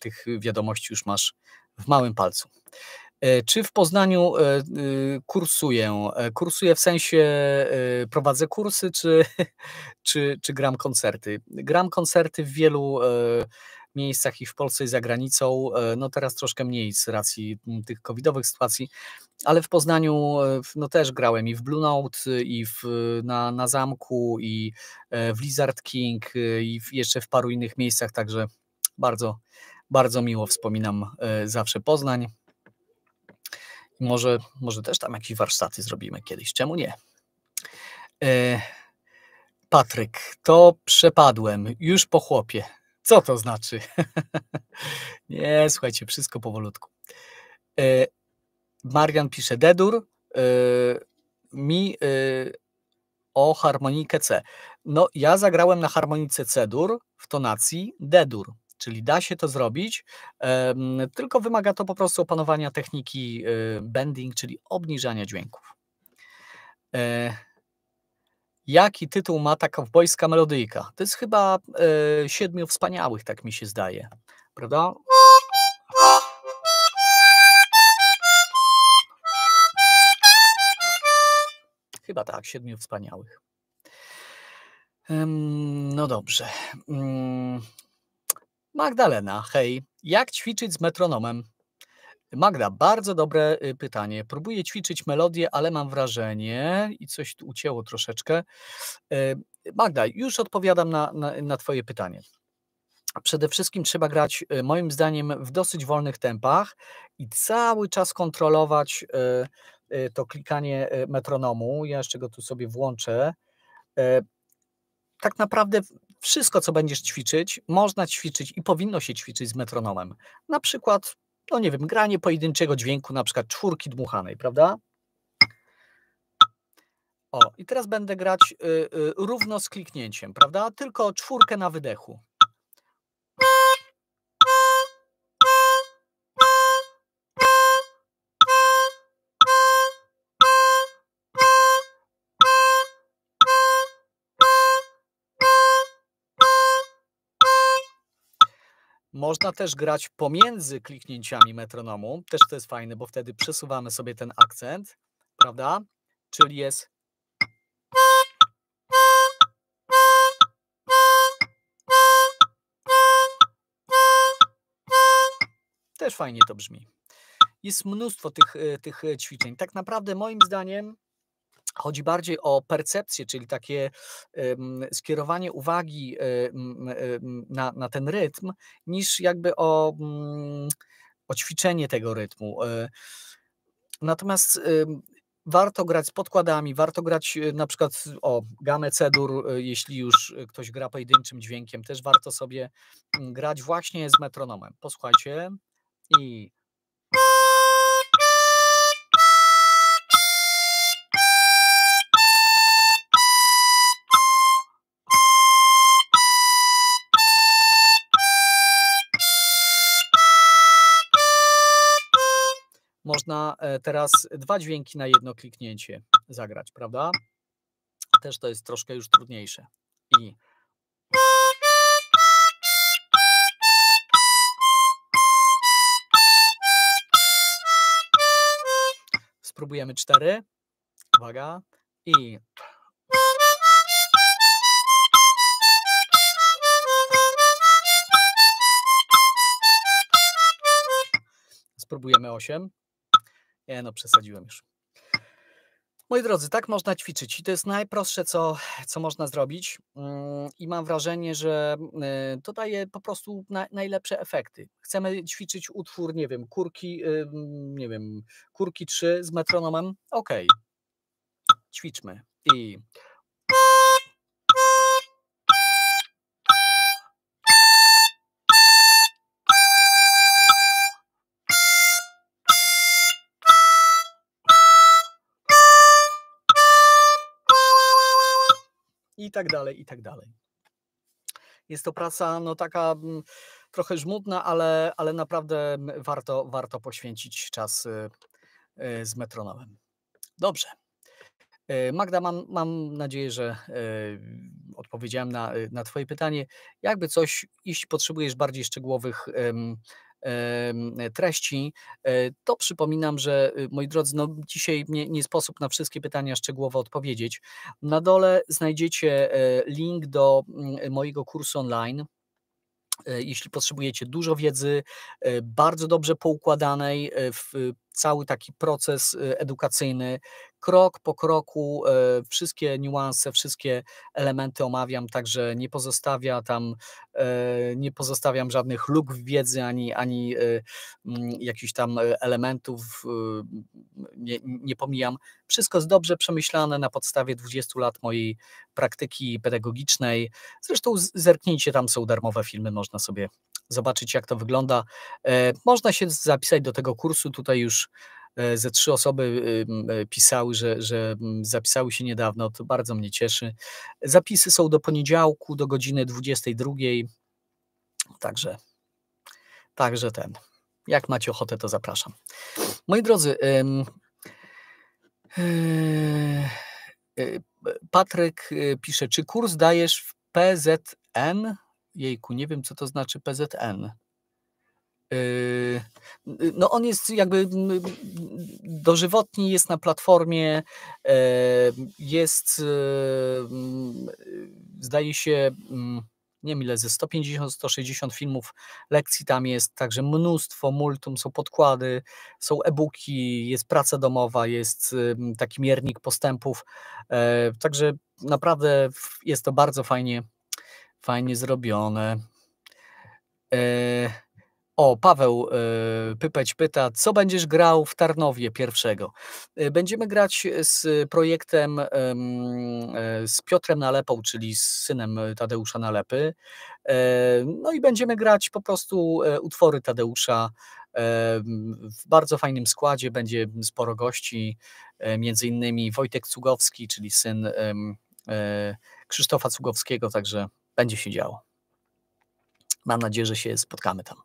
tych wiadomości już masz w małym palcu. E, czy w Poznaniu e, y, kursuję? E, kursuję w sensie prowadzę kursy, czy, czy, czy gram koncerty? Gram koncerty w wielu miejscach i w Polsce i za granicą. No teraz troszkę mniej z racji tych covidowych sytuacji, ale w Poznaniu no też grałem i w Blue Note, i w, na, na Zamku, i w Lizard King, i w, jeszcze w paru innych miejscach, także bardzo, bardzo miło wspominam zawsze Poznań. Może, może też tam jakieś warsztaty zrobimy kiedyś, czemu nie? E, Patryk, to przepadłem, już po chłopie. Co to znaczy? nie, słuchajcie, wszystko powolutku. E, Marian pisze, dedur e, mi e, o harmonikę C. No, ja zagrałem na harmonice C-dur w tonacji D-dur. Czyli da się to zrobić, tylko wymaga to po prostu opanowania techniki e, bending, czyli obniżania dźwięków. E, jaki tytuł ma taka kowbojska melodyjka? To jest chyba e, Siedmiu Wspaniałych, tak mi się zdaje. Prawda? Chyba tak, Siedmiu Wspaniałych. No dobrze. Mm, Magdalena, hej, jak ćwiczyć z metronomem? Magda, bardzo dobre y, pytanie. Próbuję ćwiczyć melodię, ale mam wrażenie i coś tu ucięło troszeczkę. Y, Magda, już odpowiadam na, na, na Twoje pytanie. Przede wszystkim trzeba grać, y, moim zdaniem, w dosyć wolnych tempach i cały czas kontrolować to klikanie metronomu. Ja jeszcze go tu sobie włączę tak naprawdę wszystko, co będziesz ćwiczyć, można ćwiczyć i powinno się ćwiczyć z metronomem. Na przykład, no nie wiem, granie pojedynczego dźwięku, na przykład czwórki dmuchanej, prawda? O, i teraz będę grać y, y, równo z kliknięciem, prawda? Tylko czwórkę na wydechu. Można też grać pomiędzy kliknięciami metronomu, też to jest fajne, bo wtedy przesuwamy sobie ten akcent, prawda? Czyli jest Też fajnie to brzmi. Jest mnóstwo tych, e, tych e, ćwiczeń. Tak naprawdę moim zdaniem Chodzi bardziej o percepcję, czyli takie skierowanie uwagi e, e, na, na ten rytm, niż jakby o, mm, o ćwiczenie tego rytmu. E, natomiast warto grać z podkładami, warto grać na przykład o gamę cedur, jeśli już ktoś gra pojedynczym dźwiękiem, też warto sobie mm, grać właśnie z metronomem. Posłuchajcie i można e, teraz dwa dźwięki na jedno kliknięcie zagrać, prawda? Też to jest troszkę już trudniejsze. I spróbujemy cztery. Uwaga. I spróbujemy 8. Nie no, przesadziłem już. Moi drodzy, tak można ćwiczyć i to jest najprostsze, co, co można zrobić mm, i mam wrażenie, że e, to daje po prostu na, najlepsze efekty. Chcemy ćwiczyć utwór, nie wiem, kurki, y, mm, nie wiem, kurki 3 z metronomem, okej, okay. ćwiczmy i... i tak dalej, i tak dalej. Jest to praca no taka mm, trochę żmudna, ale, ale naprawdę mm, warto, warto poświęcić czas y, y, z metronomem. Dobrze. Y, Magda, mam, mam nadzieję, że odpowiedziałem na, na Twoje pytanie. Jakby coś, jeśli potrzebujesz bardziej szczegółowych treści, e, to przypominam, że y, moi drodzy, no dzisiaj nie, nie sposób na wszystkie pytania szczegółowo odpowiedzieć. Na dole znajdziecie e, link do mm, mojego kursu online e, jeśli potrzebujecie dużo wiedzy, bardzo dobrze poukładanej w cały taki proces edukacyjny, krok po kroku e, wszystkie niuanse, wszystkie elementy omawiam, także nie pozostawia tam, e, nie pozostawiam żadnych luk w wiedzy, ani, ani e, mm, jakichś tam elementów, nie, nie pomijam. Wszystko jest dobrze przemyślane na podstawie 20 lat mojej praktyki pedagogicznej. Zresztą zerknijcie, tam są darmowe filmy, można sobie zobaczyć, jak to wygląda. Można się zapisać do tego kursu, tutaj już E, ze trzy osoby e, pisały, że, że zapisały się niedawno, to bardzo mnie cieszy. Zapisy są do poniedziałku, do godziny 22. Także, także ten. Jak macie ochotę, to zapraszam. Moi drodzy, e, Patryk pisze, czy kurs dajesz w PZN? Jejku, nie wiem, co to znaczy PZN. Yy, no on jest jakby dożywotni, jest na platformie, yy, jest yy, zdaje się mm, nie mile ze 150-160 filmów, lekcji tam jest, także mnóstwo, multum, są podkłady, są e-booki, jest praca domowa, jest taki miernik postępów, także naprawdę jest to bardzo fajnie, fajnie zrobione. O, Paweł y, Pypeć pyta, co będziesz grał w Tarnowie pierwszego? Y, będziemy grać z projektem e, z Piotrem Nalepą, czyli z synem Tadeusza Nalepy. E, no i będziemy grać po prostu e, utwory Tadeusza w bardzo fajnym składzie. Będzie sporo gości, między innymi Wojtek Cugowski, czyli syn Krzysztofa Cugowskiego, także będzie się działo. Mam nadzieję, że się spotkamy tam.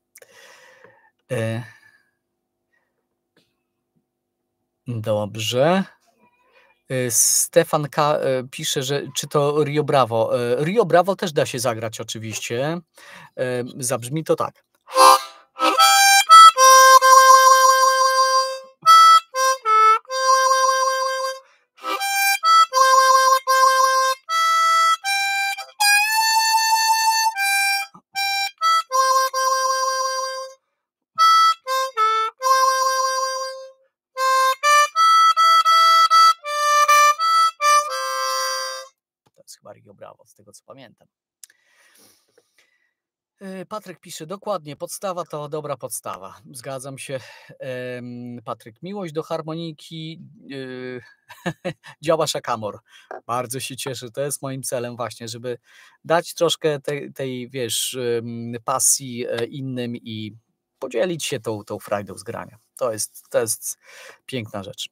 E, dobrze. E, Stefan K. E, pisze, że czy to Rio Bravo. Rio Bravo też da się zagrać oczywiście. Zabrzmi to tak. Patryk pisze dokładnie, podstawa to dobra podstawa. Zgadzam się. Patryk, miłość do harmoniki y, działa szakamor. Bardzo się cieszę. To jest moim celem właśnie, żeby dać troszkę tej, tej wiesz, pasji e, innym i podzielić się tą, tą frajdą z grania. To jest, to jest piękna rzecz.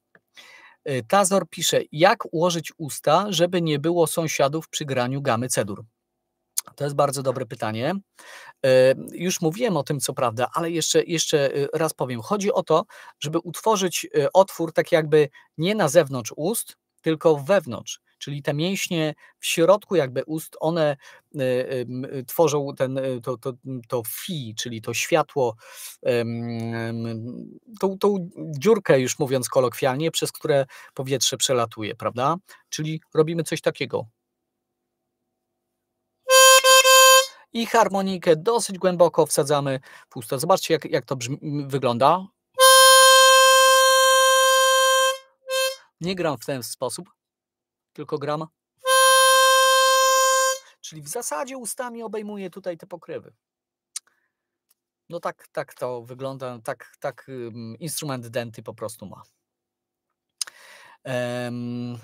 Y, Tazor pisze, jak ułożyć usta, żeby nie było sąsiadów przy graniu gamy cedur. To jest bardzo dobre pytanie. E, już mówiłem o tym, co prawda, ale jeszcze, jeszcze e, raz powiem. Chodzi o to, żeby utworzyć e, otwór tak jakby nie na zewnątrz ust, tylko wewnątrz. Czyli te mięśnie w środku jakby ust, one tworzą ten, to, to, to fi, czyli to światło, tą, tą dziurkę już mówiąc kolokwialnie, przez które powietrze przelatuje, prawda? Czyli robimy coś takiego. i harmonikę dosyć głęboko wsadzamy w usta. Zobaczcie, jak, jak to brzmi, wygląda. Nie gram w ten sposób, tylko gram. Czyli w zasadzie ustami obejmuję tutaj te pokrywy. No tak, tak to wygląda, tak, tak instrument denty po prostu ma. Um,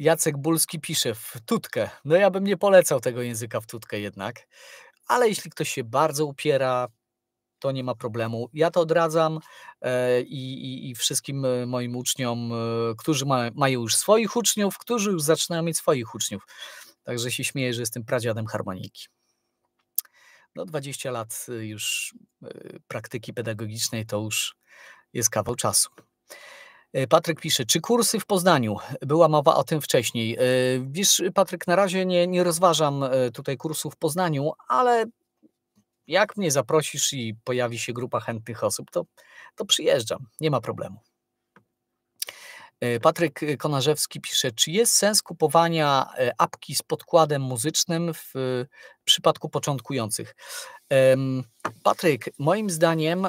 Jacek Bulski pisze w tutkę. No ja bym nie polecał tego języka w tutkę jednak, ale jeśli ktoś się bardzo upiera, to nie ma problemu. Ja to odradzam e, i, i, i wszystkim e, moim uczniom, e, którzy ma, mają już swoich uczniów, którzy już zaczynają mieć swoich uczniów. Także się śmieję, że jestem pradziadem harmoniki. No 20 lat już praktyki pedagogicznej to już jest kawał czasu. E, Patryk pisze, czy kursy w Poznaniu? Była mowa o tym wcześniej. E, wiesz, Patryk, na razie nie, nie rozważam e, tutaj kursów w Poznaniu, ale jak mnie zaprosisz i pojawi się grupa chętnych osób, to, to przyjeżdżam, nie ma problemu. Patryk Konarzewski pisze, czy jest sens kupowania apki z podkładem muzycznym w przypadku początkujących? Patryk, moim zdaniem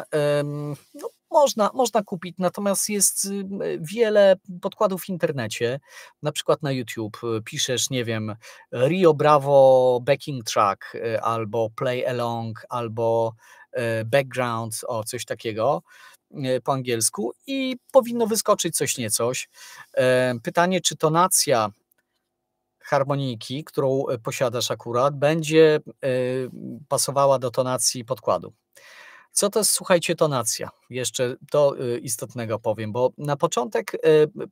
no, można, można kupić, natomiast jest y, wiele podkładów w internecie, na przykład na YouTube y, piszesz, nie wiem, Rio Bravo backing track y, albo play along albo background o coś takiego po angielsku i powinno wyskoczyć coś niecoś. E, pytanie, czy tonacja harmoniki, którą posiadasz akurat, będzie pasowała do tonacji podkładu. Co to jest, słuchajcie, tonacja? Jeszcze to y, istotnego powiem, bo na początek y,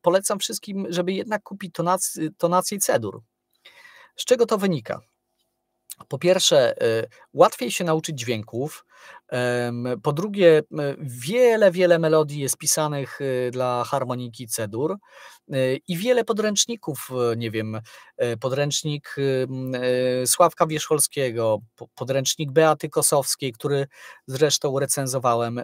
polecam wszystkim, żeby jednak kupić tonację, tonację cedur. Z czego to wynika? Po pierwsze, y, łatwiej się nauczyć dźwięków. Po drugie, wiele, wiele melodii jest pisanych y, dla harmoniki cedur y, i wiele podręczników, nie wiem, podręcznik Sławka Wierzcholskiego, podręcznik Beaty Kosowskiej, który zresztą recenzowałem,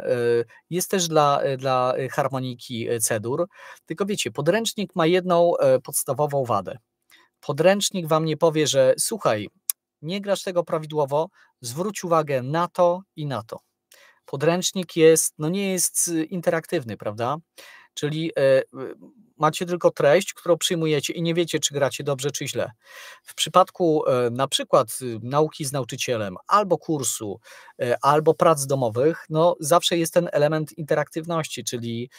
jest też dla, dla harmoniki cedur. Tylko wiecie, podręcznik ma jedną podstawową wadę. Podręcznik wam nie powie, że słuchaj, nie grasz tego prawidłowo, zwróć uwagę na to i na to. Podręcznik jest, no nie jest y, interaktywny, prawda? Czyli e, macie tylko treść, którą przyjmujecie i nie wiecie, czy gracie dobrze, czy źle. W przypadku e, na przykład y, nauki z nauczycielem, albo kursu, e, albo prac domowych, no zawsze jest ten element interaktywności, czyli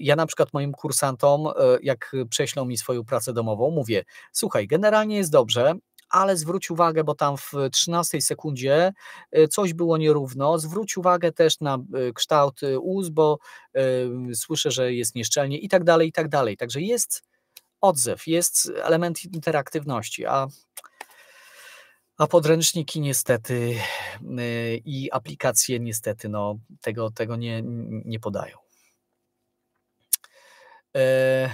ja na przykład moim kursantom, jak prześlą mi swoją pracę domową, mówię, słuchaj, generalnie jest dobrze, ale zwróć uwagę, bo tam w 13 sekundzie y, coś było nierówno. Zwróć uwagę też na y, kształt y, ust, bo słyszę, że jest nieszczelnie i tak dalej, i tak dalej. Także jest odzew, jest element interaktywności, a, a podręczniki niestety i aplikacje niestety no, tego, tego nie, nie podają. E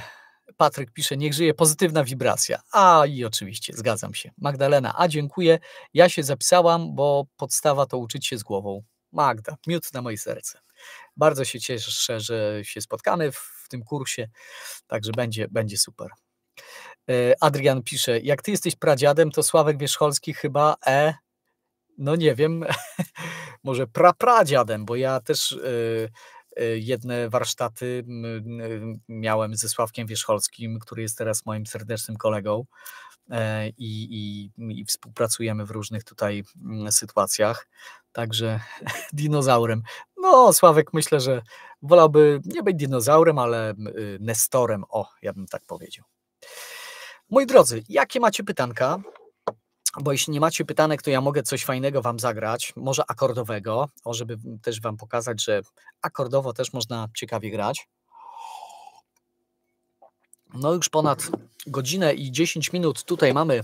Patryk pisze, niech żyje pozytywna wibracja. A i oczywiście, zgadzam się. Magdalena, a dziękuję. Ja się zapisałam, bo podstawa to uczyć się z głową. Magda, miód na moje serce. Bardzo się cieszę, że się spotkamy w tym kursie, także będzie, będzie super. E, Adrian pisze, jak ty jesteś pradziadem, to Sławek Wierzcholski chyba e, no nie wiem, może prapradziadem, bo ja też e, Y, jedne warsztaty miałem ze Sławkiem Wierzcholskim, który jest teraz moim serdecznym kolegą e, i, i, i współpracujemy w różnych tutaj mm, sytuacjach. Także dinozaurem. No, Sławek myślę, że wolałby nie być dinozaurem, ale y, nestorem, o, ja bym tak powiedział. Moi drodzy, jakie macie pytanka? bo jeśli nie macie pytanek, to ja mogę coś fajnego wam zagrać, może akordowego, o, żeby też wam pokazać, że akordowo też można ciekawie grać. No już ponad godzinę i 10 minut tutaj mamy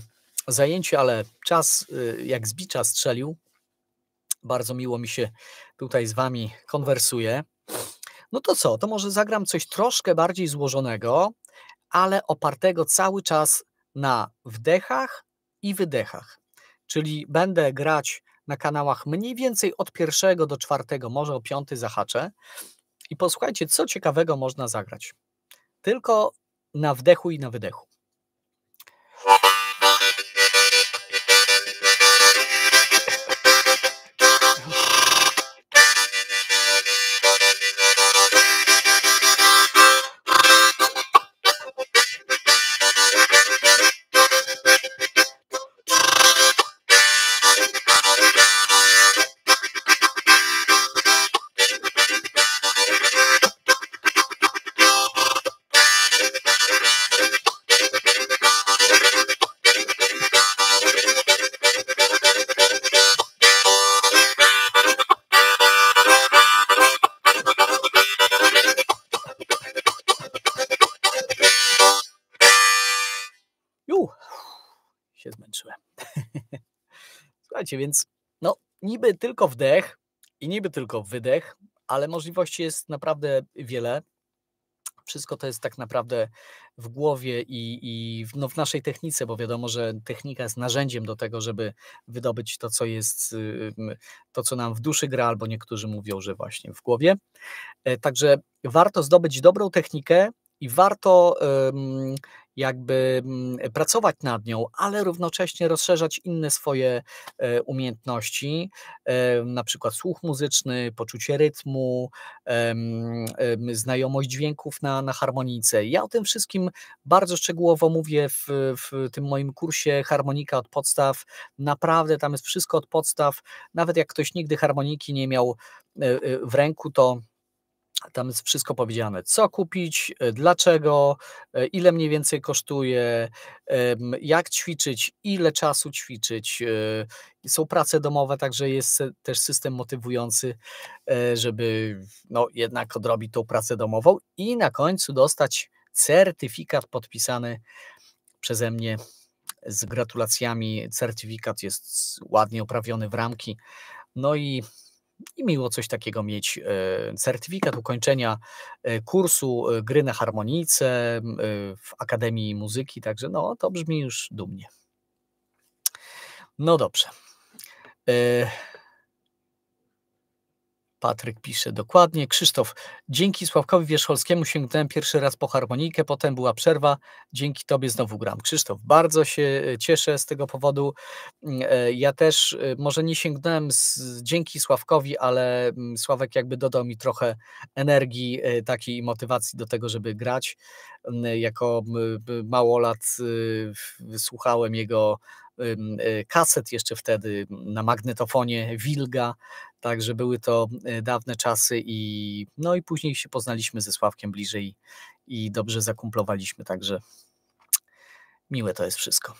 zajęcie, ale czas y, jak zbicza strzelił. Bardzo miło mi się tutaj z wami konwersuje. No to co, to może zagram coś troszkę bardziej złożonego, ale opartego cały czas na wdechach i wydechach. Czyli będę grać na kanałach mniej więcej od pierwszego do czwartego, może o piąty zahaczę. I posłuchajcie, co ciekawego można zagrać. Tylko na wdechu i na wydechu. słuchajcie, więc no niby tylko wdech i niby tylko wydech, ale możliwości jest naprawdę wiele. Wszystko to jest tak naprawdę w głowie i, i w, no, w naszej technice, bo wiadomo, że technika jest narzędziem do tego, żeby wydobyć to, co jest, to, co nam w duszy gra, albo niektórzy mówią, że właśnie w głowie. E, także warto zdobyć dobrą technikę i warto jakby pracować nad nią, ale równocześnie rozszerzać inne swoje e, umiejętności, e, na przykład słuch muzyczny, poczucie rytmu, znajomość dźwięków na, na harmonice. Ja o tym wszystkim bardzo szczegółowo mówię w, w tym moim kursie Harmonika od podstaw. Naprawdę tam jest wszystko od podstaw. Nawet jak ktoś nigdy harmoniki nie miał e, w ręku, to tam jest wszystko powiedziane, co kupić, e, dlaczego, e, ile mniej więcej kosztuje, jak ćwiczyć, ile czasu ćwiczyć. E, są prace domowe, także jest też system motywujący, żeby no, jednak odrobić tą pracę domową i na końcu dostać certyfikat podpisany przeze mnie z gratulacjami. Certyfikat jest ładnie oprawiony w ramki. No i i miło coś takiego mieć. E, certyfikat ukończenia e, kursu e, gry na harmonijce w Akademii Muzyki, także no to brzmi już dumnie. No dobrze. Patryk pisze dokładnie. Krzysztof, dzięki Sławkowi Wierzcholskiemu sięgnąłem pierwszy raz po harmonijkę, potem była przerwa, dzięki Tobie znowu gram. Krzysztof, bardzo się e, cieszę z tego powodu. Mm, e, ja też e, może nie sięgnąłem z, dzięki Sławkowi, ale mm, Sławek jakby dodał mi trochę energii, takiej motywacji do tego, żeby grać. Mm, jako mało lat y, słuchałem jego Y, kaset jeszcze wtedy na magnetofonie Wilga. Także były to y, dawne czasy i no i później się poznaliśmy ze Sławkiem bliżej i dobrze zakumplowaliśmy, także miłe to jest wszystko.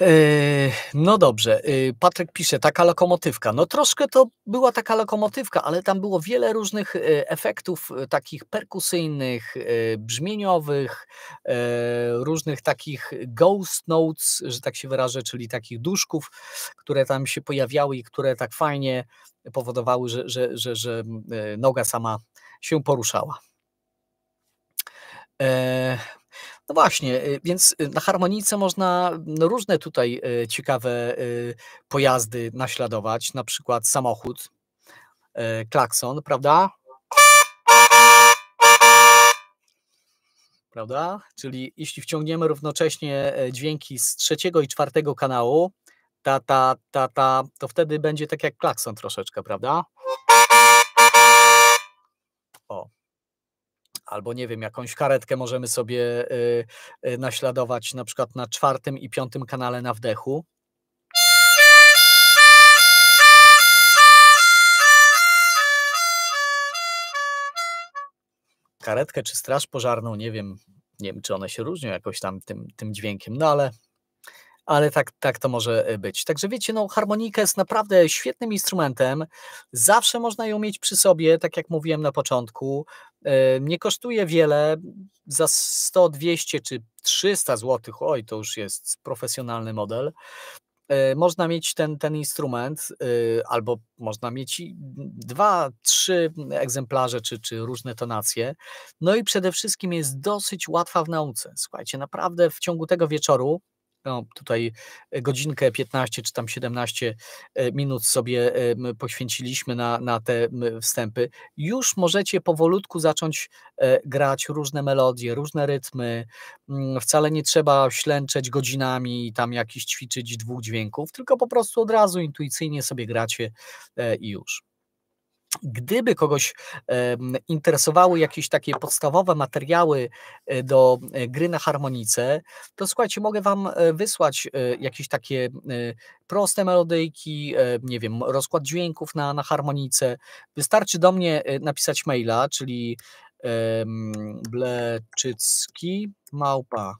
Yy, no dobrze, yy, Patryk pisze, taka lokomotywka. No troszkę to była taka lokomotywka, ale tam było wiele różnych yy, efektów takich perkusyjnych, brzmieniowych, różnych takich ghost notes, że tak się wyrażę, czyli takich duszków, które tam się pojawiały i które tak fajnie powodowały, że, że, że, że noga sama się poruszała. No właśnie, y, więc y, na harmonijce można no, różne tutaj y, ciekawe pojazdy naśladować, na przykład samochód, e, klakson, prawda? Prawda? Czyli jeśli wciągniemy równocześnie e, dźwięki z trzeciego i czwartego kanału, ta, ta, ta, ta, to wtedy będzie tak jak klakson troszeczkę, prawda? O, albo nie wiem, jakąś karetkę możemy sobie y, y, naśladować na przykład na czwartym i piątym kanale na wdechu. Karetkę czy straż pożarną, nie wiem, nie wiem, czy one się różnią jakoś tam tym, tym dźwiękiem, no ale ale tak, tak to może e, być. Także wiecie, no harmonika jest naprawdę świetnym instrumentem, zawsze można ją mieć przy sobie, tak jak mówiłem na początku, e, nie kosztuje wiele, za 100, 200 czy 300 zł, oj to już jest profesjonalny model, e, można mieć ten, ten instrument, albo można mieć dwa, trzy egzemplarze czy, czy różne tonacje. No i przede wszystkim jest dosyć łatwa w nauce. Słuchajcie, naprawdę w ciągu tego wieczoru no, tutaj e, godzinkę 15 czy tam 17 e, minut sobie poświęciliśmy na, na te wstępy, już możecie powolutku zacząć e, grać różne melodie, różne rytmy. Mm, wcale nie trzeba ślęczeć godzinami i tam jakiś ćwiczyć dwóch dźwięków, tylko po prostu od razu intuicyjnie sobie gracie i już. Gdyby kogoś interesowały jakieś takie podstawowe materiały e, do e, gry na harmonice, to słuchajcie, mogę Wam e, wysłać jakieś takie proste melodyjki, nie wiem, rozkład dźwięków na, na harmonice. Wystarczy do mnie napisać maila, czyli bleczycki małpa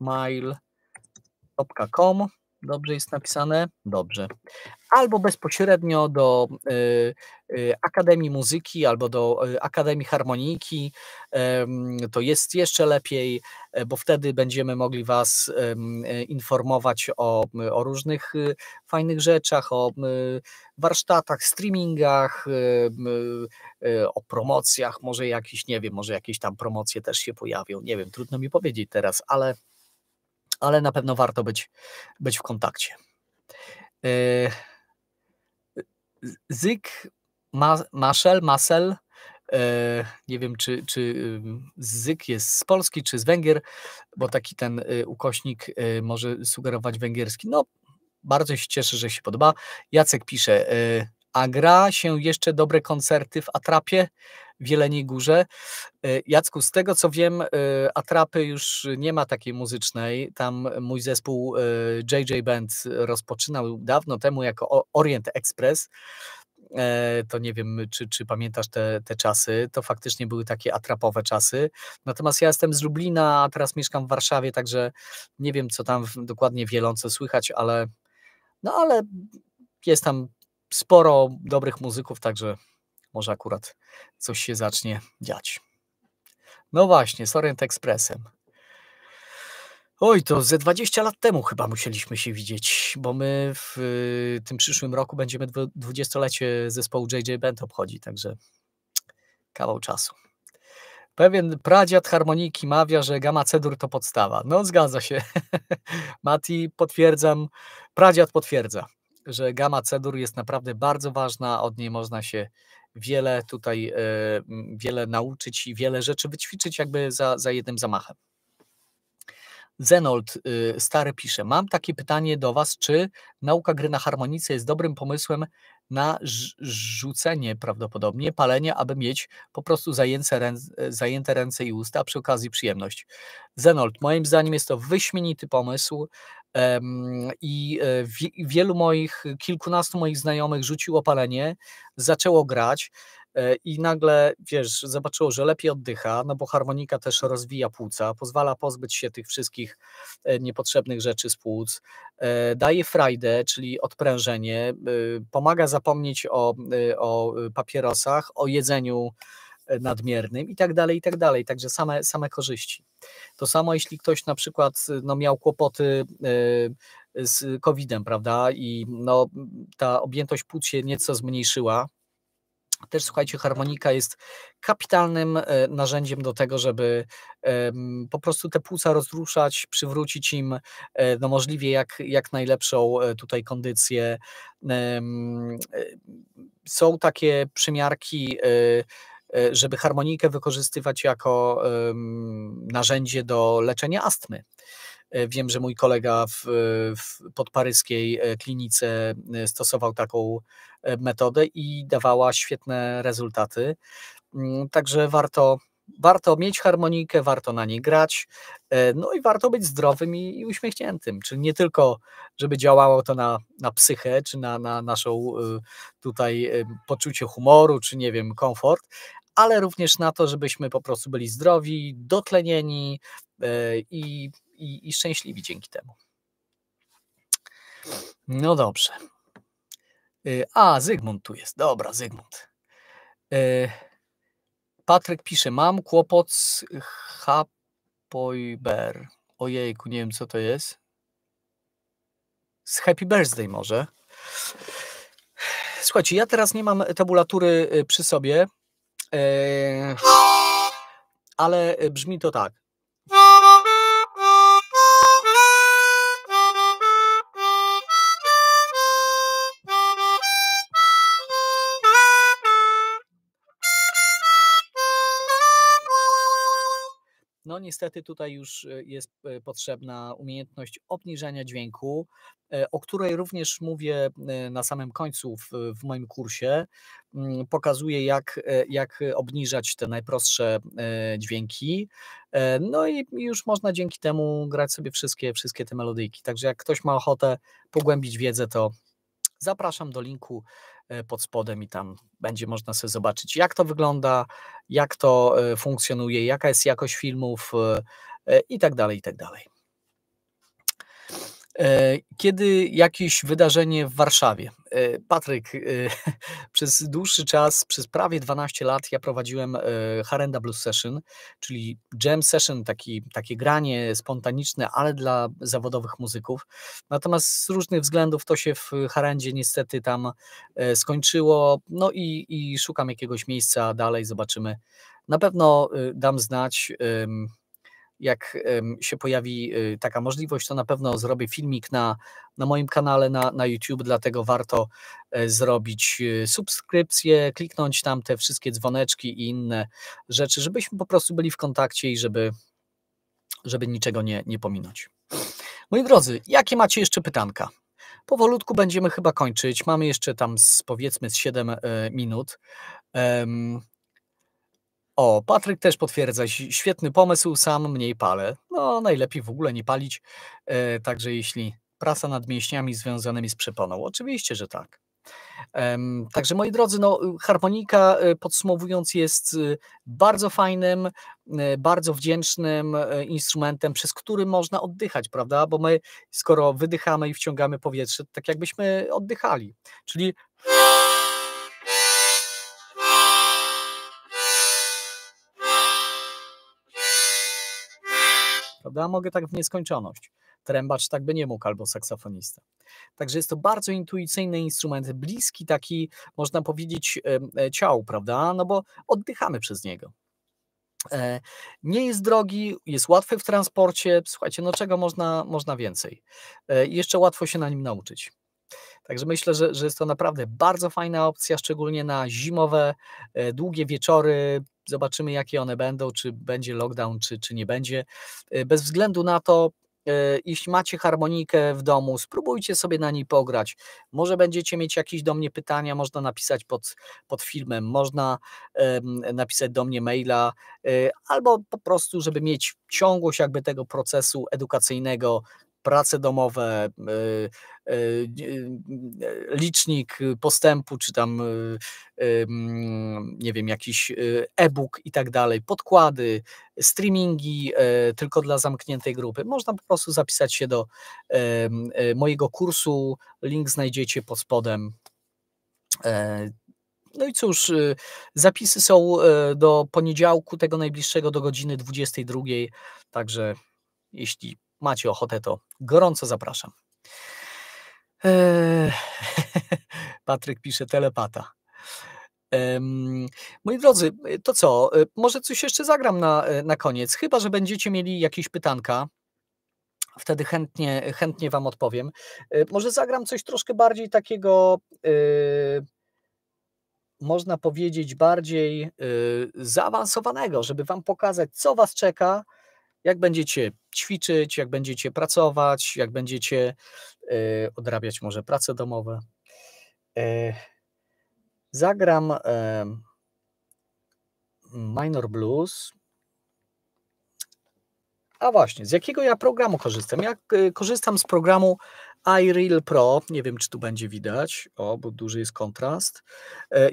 mail.com Dobrze jest napisane? Dobrze. Albo bezpośrednio do y, y, Akademii Muzyki, albo do y, Akademii Harmoniki. to jest jeszcze lepiej, e, bo wtedy będziemy mogli Was e, informować o, o różnych y, fajnych rzeczach, o warsztatach, streamingach, y, y, o promocjach, może jakieś, nie wiem, może jakieś tam promocje też się pojawią. Nie wiem, trudno mi powiedzieć teraz, ale ale na pewno warto być, być w kontakcie. E, Zyk Maszel, Masel, e, nie wiem czy, czy Zyk jest z Polski czy z Węgier, bo taki ten y, ukośnik y, może sugerować węgierski. No, bardzo się cieszę, że się podoba. Jacek pisze, y, a gra się jeszcze dobre koncerty w Atrapie? w Jeleniej Górze. E, Jacku, z tego co wiem, e, Atrapy już nie ma takiej muzycznej. Tam mój zespół JJ e, Band rozpoczynał dawno temu jako Orient Express to nie wiem, czy, czy pamiętasz te, te czasy, to faktycznie były takie atrapowe czasy. Natomiast ja jestem z Lublina, a teraz mieszkam w Warszawie, także nie wiem, co tam dokładnie wielące słychać, ale no ale jest tam sporo dobrych muzyków, także może akurat coś się zacznie dziać. No właśnie, z Orient Expressem. Oj, to ze 20 lat temu chyba musieliśmy się widzieć, bo my w y, tym przyszłym roku będziemy 20 20-lecie zespołu JJ Band obchodzi, także kawał czasu. Pewien pradziad harmoniki mawia, że gamma cedur to podstawa. No zgadza się. Mati, potwierdzam, pradziad potwierdza, że gamma cedur jest naprawdę bardzo ważna, od niej można się wiele tutaj, e, wiele nauczyć i wiele rzeczy wyćwiczyć jakby za, za jednym zamachem. Zenold y, Stary pisze, mam takie pytanie do Was, czy nauka gry na harmonice jest dobrym pomysłem na rzucenie prawdopodobnie, palenie, aby mieć po prostu zajęte ręce, zajęte ręce i usta, a przy okazji przyjemność. Zenold, moim zdaniem jest to wyśmienity pomysł, i e, wielu moich, kilkunastu moich znajomych rzuciło palenie, zaczęło grać e, i nagle, wiesz, zobaczyło, że lepiej oddycha, no bo harmonika też rozwija płuca, pozwala pozbyć się tych wszystkich e, niepotrzebnych rzeczy z płuc, daje frajdę, czyli odprężenie, pomaga zapomnieć o, o papierosach, o jedzeniu nadmiernym i tak dalej, i tak dalej. Także same, same korzyści. To samo jeśli ktoś na przykład no, miał kłopoty y, z COVID-em, prawda, i no, ta objętość płuc się nieco zmniejszyła, też słuchajcie, harmonika jest kapitalnym e, narzędziem do tego, żeby po prostu te płuca rozruszać, przywrócić im e, no możliwie jak, jak najlepszą e, tutaj kondycję. Są takie przymiarki E, żeby harmonikę wykorzystywać jako narzędzie do leczenia astmy. E, wiem, że mój kolega w, w podparyskiej e, klinice stosował taką metodę i dawała świetne rezultaty. Mm, także warto, warto mieć harmonikę, warto na niej grać, no i warto być zdrowym i, i uśmiechniętym. Czyli nie tylko, żeby działało to na, na psychę, czy na, na naszą tutaj poczucie humoru, czy nie wiem, komfort, ale również na to, żebyśmy po prostu byli zdrowi, dotlenieni e, i, i, i szczęśliwi dzięki temu. No dobrze. Y, a, Zygmunt tu jest. Dobra, Zygmunt. Y, Patryk pisze, mam kłopot z Hapoiber. Ojejku, nie wiem co to jest. Z Happy Birthday może. Słuchajcie, ja teraz nie mam tabulatury y, przy sobie, Eee, ale e, brzmi to tak. niestety tutaj już e, jest e, potrzebna umiejętność obniżania dźwięku, e, o której również mówię na samym końcu w, w moim kursie. Mm, Pokazuję, jak, jak obniżać te najprostsze dźwięki. No i już można dzięki temu grać sobie wszystkie, wszystkie te melodyjki. Także jak ktoś ma ochotę pogłębić wiedzę, to zapraszam do linku E, pod spodem i tam będzie można sobie zobaczyć, jak to wygląda, jak to e, funkcjonuje, jaka jest jakość filmów e, i tak dalej, i tak dalej. Kiedy jakieś wydarzenie w Warszawie E, Patryk, e, przez dłuższy czas, przez prawie 12 lat ja prowadziłem e, Harenda Blues Session, czyli jam session, taki, takie granie spontaniczne, ale dla zawodowych muzyków. Natomiast z różnych względów to się w Harendzie niestety tam skończyło, no i, i szukam jakiegoś miejsca dalej, zobaczymy. Na pewno dam znać jak się pojawi y, taka możliwość, to na pewno zrobię filmik na, na moim kanale na, na YouTube, dlatego warto e, zrobić y, subskrypcję, kliknąć tam te wszystkie dzwoneczki i inne rzeczy, żebyśmy po prostu byli w kontakcie i żeby, żeby niczego nie, nie pominąć. Moi drodzy, jakie macie jeszcze pytanka? Powolutku będziemy chyba kończyć. Mamy jeszcze tam z, powiedzmy z 7 e, minut. O, Patryk też potwierdza, świetny pomysł, sam mniej palę. No, najlepiej w ogóle nie palić, e, także jeśli praca nad mięśniami związanymi z przeponą. Oczywiście, że tak. Także moi drodzy, no, harmonika e, podsumowując jest e, bardzo fajnym, e, bardzo wdzięcznym instrumentem, przez który można oddychać, prawda? Bo my skoro wydychamy i wciągamy powietrze, tak jakbyśmy oddychali. Czyli prawda? Mogę tak w nieskończoność. Trębacz tak by nie mógł, albo saksofonista. Także jest to bardzo intuicyjny instrument, bliski taki, można powiedzieć, e, ciał, prawda? No bo oddychamy przez niego. E, nie jest drogi, jest łatwy w transporcie. Słuchajcie, no czego można, można więcej? E, jeszcze łatwo się na nim nauczyć. Także myślę, że, że jest to naprawdę bardzo fajna opcja, szczególnie na zimowe, e, długie wieczory. Zobaczymy, jakie one będą, czy będzie lockdown, czy, czy nie będzie. E, bez względu na to, e, jeśli macie harmonikę w domu, spróbujcie sobie na niej pograć. Może będziecie mieć jakieś do mnie pytania, można napisać pod, pod filmem, można um, napisać do mnie maila, um, albo po prostu, żeby mieć ciągłość jakby tego procesu edukacyjnego prace domowe, y, y, y, licznik postępu, czy tam, mm, nie wiem, jakiś e-book i tak dalej, podkłady, streamingi e, tylko dla zamkniętej grupy. Można po prostu zapisać się do e, mojego kursu. Link znajdziecie pod spodem. E, no i cóż, zapisy są do poniedziałku, tego najbliższego do godziny 22. Także jeśli macie ochotę, to gorąco zapraszam. Eee, Patryk pisze telepata. Moi drodzy, e, to co? E, może coś jeszcze zagram na, e, na koniec, chyba że będziecie mieli jakieś pytanka. Wtedy chętnie, chętnie Wam odpowiem. Może zagram coś troszkę bardziej takiego, yy, można powiedzieć, bardziej yy, zaawansowanego, żeby Wam pokazać, co Was czeka, jak będziecie ćwiczyć, jak będziecie pracować, jak będziecie y, odrabiać może prace domowe. Y, zagram y, minor blues. A właśnie, z jakiego ja programu korzystam? Ja korzystam z programu iReal Pro. Nie wiem, czy tu będzie widać, o, bo duży jest kontrast.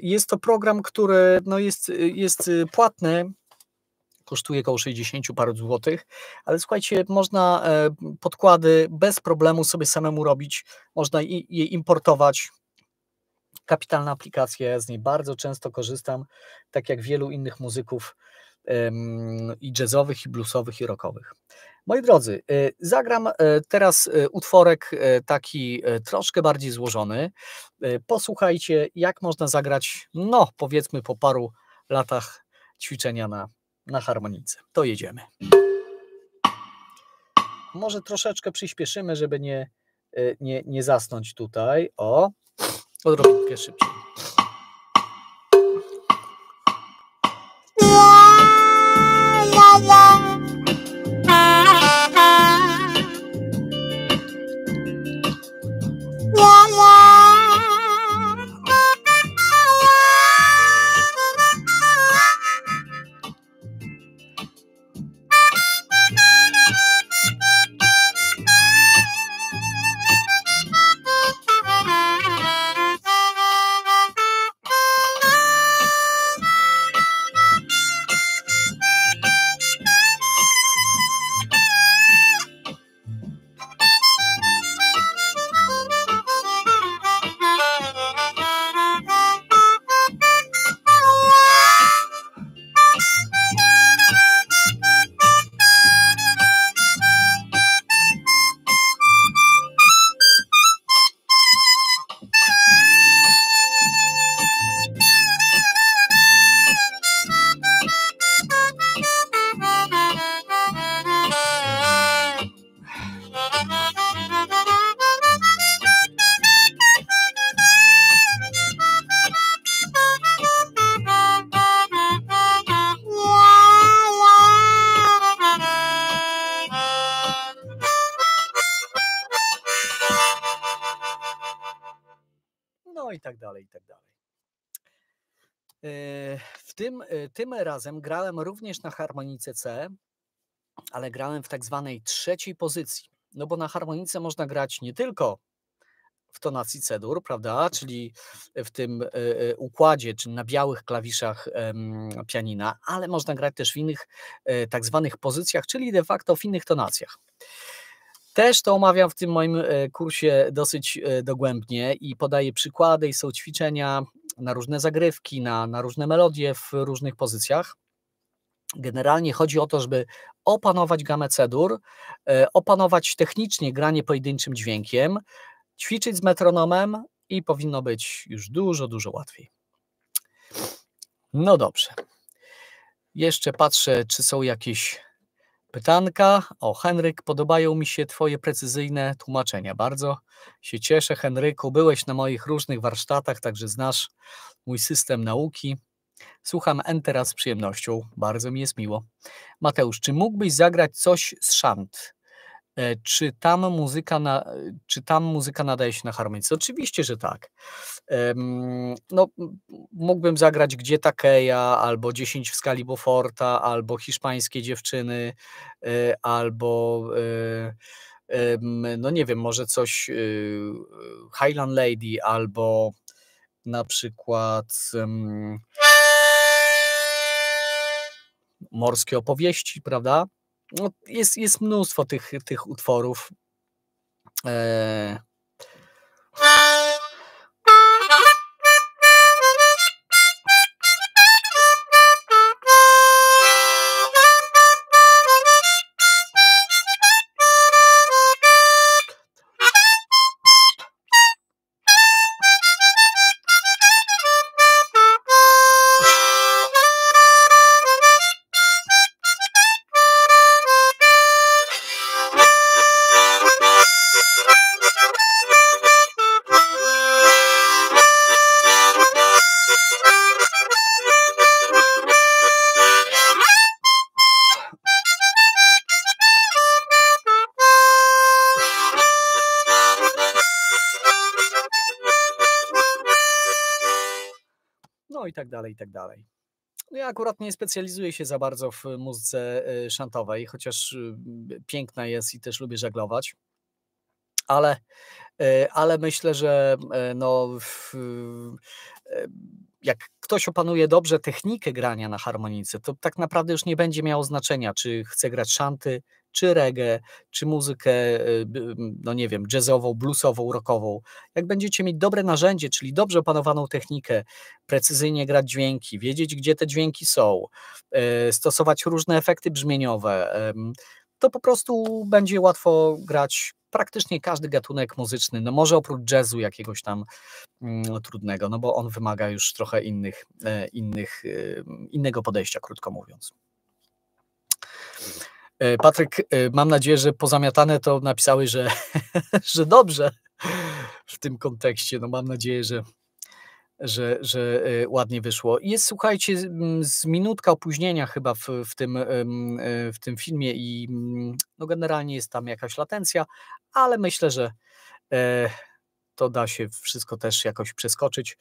Jest to program, który no jest, jest płatny, kosztuje około 60 paru złotych, ale słuchajcie, można e, podkłady bez problemu sobie samemu robić, można je importować, kapitalna aplikacja, ja z niej bardzo często korzystam, tak jak wielu innych muzyków i jazzowych, i bluesowych, i rockowych. Moi drodzy, e, zagram e, teraz utworek taki troszkę bardziej złożony. Posłuchajcie, jak można zagrać, no powiedzmy po paru latach ćwiczenia na na harmonice. To jedziemy. Może troszeczkę przyspieszymy, żeby nie, e, nie, nie zasnąć tutaj. O, odrobinkę szybciej. tym razem grałem również na harmonice C, ale grałem w tak zwanej trzeciej pozycji. No bo na harmonice można grać nie tylko w tonacji C-dur, prawda, czyli w tym e, e, układzie, czy na białych klawiszach pianina, ale można grać też w innych e, tak zwanych pozycjach, czyli de facto w innych tonacjach. Też to omawiam w tym moim kursie dosyć dogłębnie i podaję przykłady i są ćwiczenia na różne zagrywki, na, na różne melodie w różnych pozycjach. Generalnie chodzi o to, żeby opanować gamę cedur, e, opanować technicznie granie pojedynczym dźwiękiem, ćwiczyć z metronomem i powinno być już dużo, dużo łatwiej. No dobrze. Jeszcze patrzę, czy są jakieś Pytanka o Henryk, podobają mi się Twoje precyzyjne tłumaczenia. Bardzo się cieszę, Henryku. Byłeś na moich różnych warsztatach, także znasz mój system nauki. Słucham N teraz z przyjemnością. Bardzo mi jest miło. Mateusz, czy mógłbyś zagrać coś z szant? E, czy tam, muzyka na, czy tam muzyka nadaje się na harmonice? Oczywiście, że tak. No, mógłbym zagrać Gdzie Takeja, albo 10 w skali Boforta, albo Hiszpańskie Dziewczyny, e, albo e, no nie wiem, może coś Highland Lady, albo na przykład morskie opowieści, prawda? no, jest, jest mnóstwo tych, tych utworów. Eee... dalej, i tak dalej. No ja akurat nie specjalizuję się za bardzo w muzyce e, szantowej, chociaż e, piękna jest i też lubię żeglować. Ale, e, ale myślę, że no, jak ktoś opanuje dobrze technikę grania na harmonice, to tak naprawdę już nie będzie miało znaczenia, czy chce grać szanty, czy reggae, czy muzykę, y, no nie wiem, jazzową, bluesową, rockową. Jak będziecie mieć dobre narzędzie, czyli dobrze opanowaną technikę, precyzyjnie grać dźwięki, wiedzieć, gdzie te dźwięki są, y, stosować różne efekty brzmieniowe, to po prostu będzie łatwo grać praktycznie każdy gatunek muzyczny, no może oprócz jazzu jakiegoś tam no, trudnego, no bo on wymaga już trochę innych, e, innych, y, innego podejścia, krótko mówiąc. E, Patryk, e, mam nadzieję, że pozamiatane to napisały, że, że dobrze w tym kontekście. No mam nadzieję, że, że, że e, ładnie wyszło. Jest, słuchajcie, z minutka opóźnienia chyba w, w, tym, w tym filmie i no generalnie jest tam jakaś latencja, ale myślę, że to da się wszystko też jakoś przeskoczyć.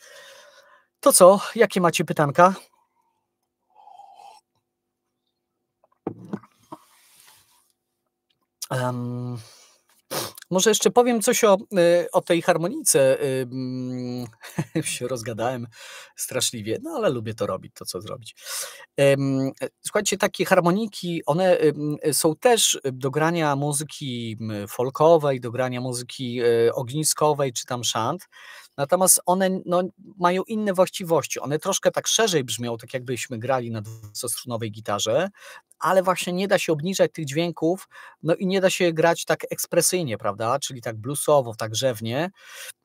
To co, jakie macie pytanka? Um, może jeszcze powiem coś o, y, o tej harmonice. Um, się rozgadałem straszliwie, no ale lubię to robić, to co zrobić. Um, słuchajcie, takie harmoniki, one są też do grania muzyki folkowej, do grania muzyki y, ogniskowej czy tam szant. Natomiast one no, mają inne właściwości. One troszkę tak szerzej brzmią, tak jakbyśmy grali na dwustostrunowej gitarze, ale właśnie nie da się obniżać tych dźwięków, no i nie da się grać tak ekspresyjnie, prawda, czyli tak bluesowo, tak rzewnie.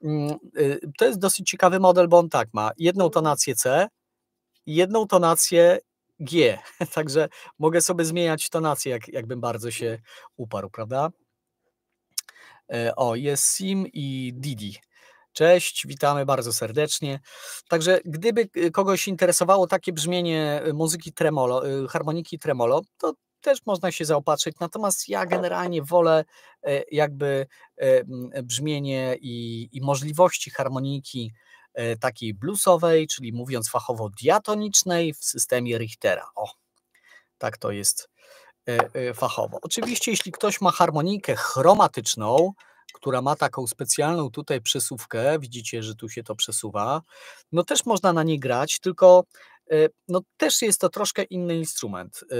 Mm, y, to jest dosyć ciekawy model, bo on tak ma jedną tonację C, jedną tonację G, także mogę sobie zmieniać tonację, jak, jakbym bardzo się uparł, prawda. E, o, jest Sim i Didi. Cześć, witamy bardzo serdecznie. Także gdyby y, kogoś interesowało takie brzmienie y, muzyki tremolo, y, harmoniki tremolo, to też można się zaopatrzyć, natomiast ja generalnie wolę e, jakby e, brzmienie i, i możliwości harmoniki e, takiej bluesowej, czyli mówiąc fachowo diatonicznej w systemie Richtera. O, tak to jest fachowo. Oczywiście jeśli ktoś ma harmonikę chromatyczną, która ma taką specjalną tutaj przesuwkę, widzicie, że tu się to przesuwa, no też można na niej grać, tylko e, no też jest to troszkę inny instrument. E,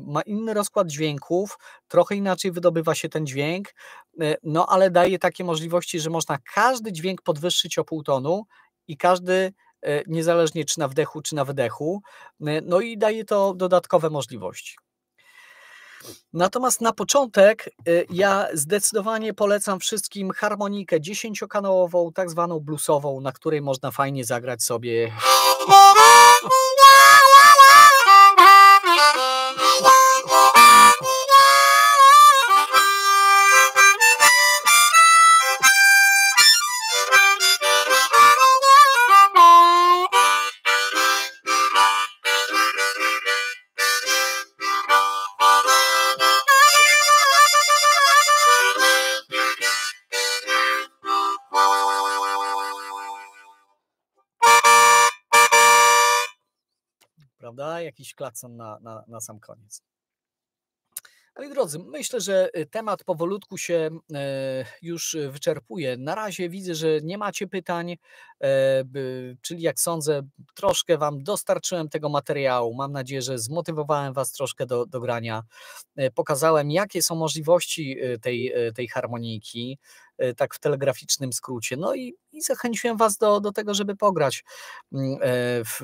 ma inny rozkład dźwięków, trochę inaczej wydobywa się ten dźwięk, e, no ale daje takie możliwości, że można każdy dźwięk podwyższyć o pół tonu i każdy niezależnie czy na wdechu, czy na wydechu, no i daje to dodatkowe możliwości. Natomiast na początek y, ja zdecydowanie polecam wszystkim harmonikę dziesięciokanałową, tak zwaną bluesową, na której można fajnie zagrać sobie. jakiś klakson na, na, na sam koniec. Moi drodzy, myślę, że y, temat powolutku się e, już y, wyczerpuje. Na razie widzę, że nie macie pytań, e, czyli jak sądzę, troszkę Wam dostarczyłem tego materiału. Mam nadzieję, że zmotywowałem Was troszkę do, do grania. E, pokazałem, jakie są możliwości y, tej, tej harmoniki, tak w telegraficznym skrócie. No i, i zachęciłem Was do, do tego, żeby pograć mm, w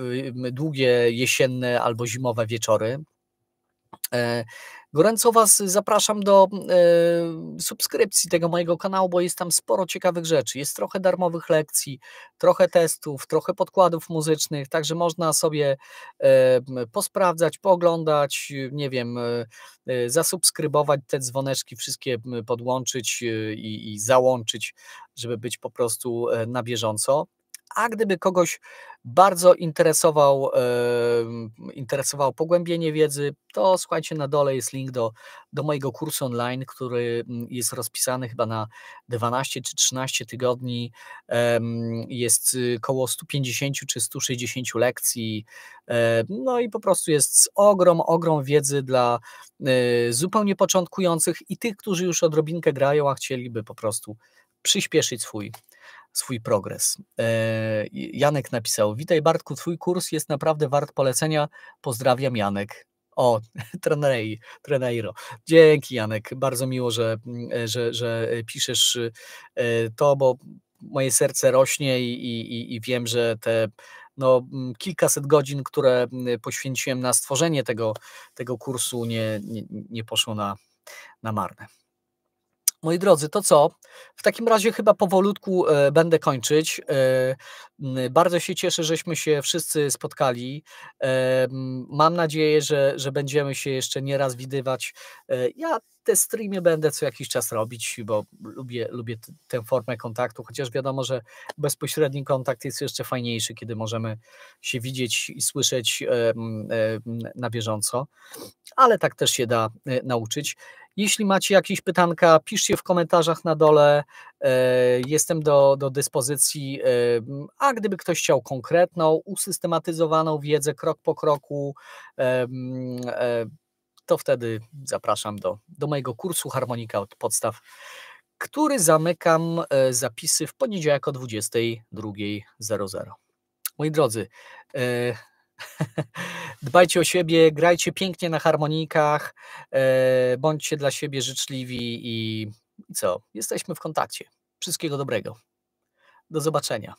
długie jesienne albo zimowe wieczory. E, Gorąco Was zapraszam do e, subskrypcji tego mojego kanału, bo jest tam sporo ciekawych rzeczy. Jest trochę darmowych lekcji, trochę testów, trochę podkładów muzycznych, także można sobie e, posprawdzać, pooglądać, nie wiem, zasubskrybować te dzwoneczki, wszystkie podłączyć i, i załączyć, żeby być po prostu na bieżąco a gdyby kogoś bardzo interesował, e, pogłębienie wiedzy, to słuchajcie, na dole jest link do, do mojego kursu online, który mm, jest rozpisany chyba na 12 czy 13 tygodni. E, jest y, koło 150 czy 160 lekcji. E, no i po prostu jest ogrom, ogrom wiedzy dla y, zupełnie początkujących i tych, którzy już odrobinkę grają, a chcieliby po prostu przyspieszyć swój swój progres. E, Janek napisał: Witaj Bartku, twój kurs jest naprawdę wart polecenia. Pozdrawiam Janek. O, trenei, trenero. Dzięki Janek, bardzo miło, że, że, że piszesz e, to, bo moje serce rośnie i, i, i wiem, że te no, kilkaset godzin, które poświęciłem na stworzenie tego, tego kursu, nie, nie, nie poszło na, na marne. Moi drodzy, to co? W takim razie chyba powolutku e, będę kończyć. E, bardzo się cieszę, żeśmy się wszyscy spotkali. E, mam nadzieję, że, że będziemy się jeszcze nieraz widywać. Ja te streamy będę co jakiś czas robić, bo lubię, lubię tę formę kontaktu, chociaż wiadomo, że bezpośredni kontakt jest jeszcze fajniejszy, kiedy możemy się widzieć i słyszeć na bieżąco, ale tak też się da nauczyć. Jeśli macie jakieś pytanka, piszcie w komentarzach na dole. E, jestem do, do dyspozycji. E, a gdyby ktoś chciał konkretną, usystematyzowaną wiedzę krok po kroku, e, to wtedy zapraszam do, do mojego kursu Harmonika od podstaw, który zamykam zapisy w poniedziałek o 22.00. Moi drodzy, Dbajcie o siebie, grajcie pięknie na harmonikach, e, bądźcie dla siebie życzliwi i, i co? Jesteśmy w kontakcie. Wszystkiego dobrego. Do zobaczenia.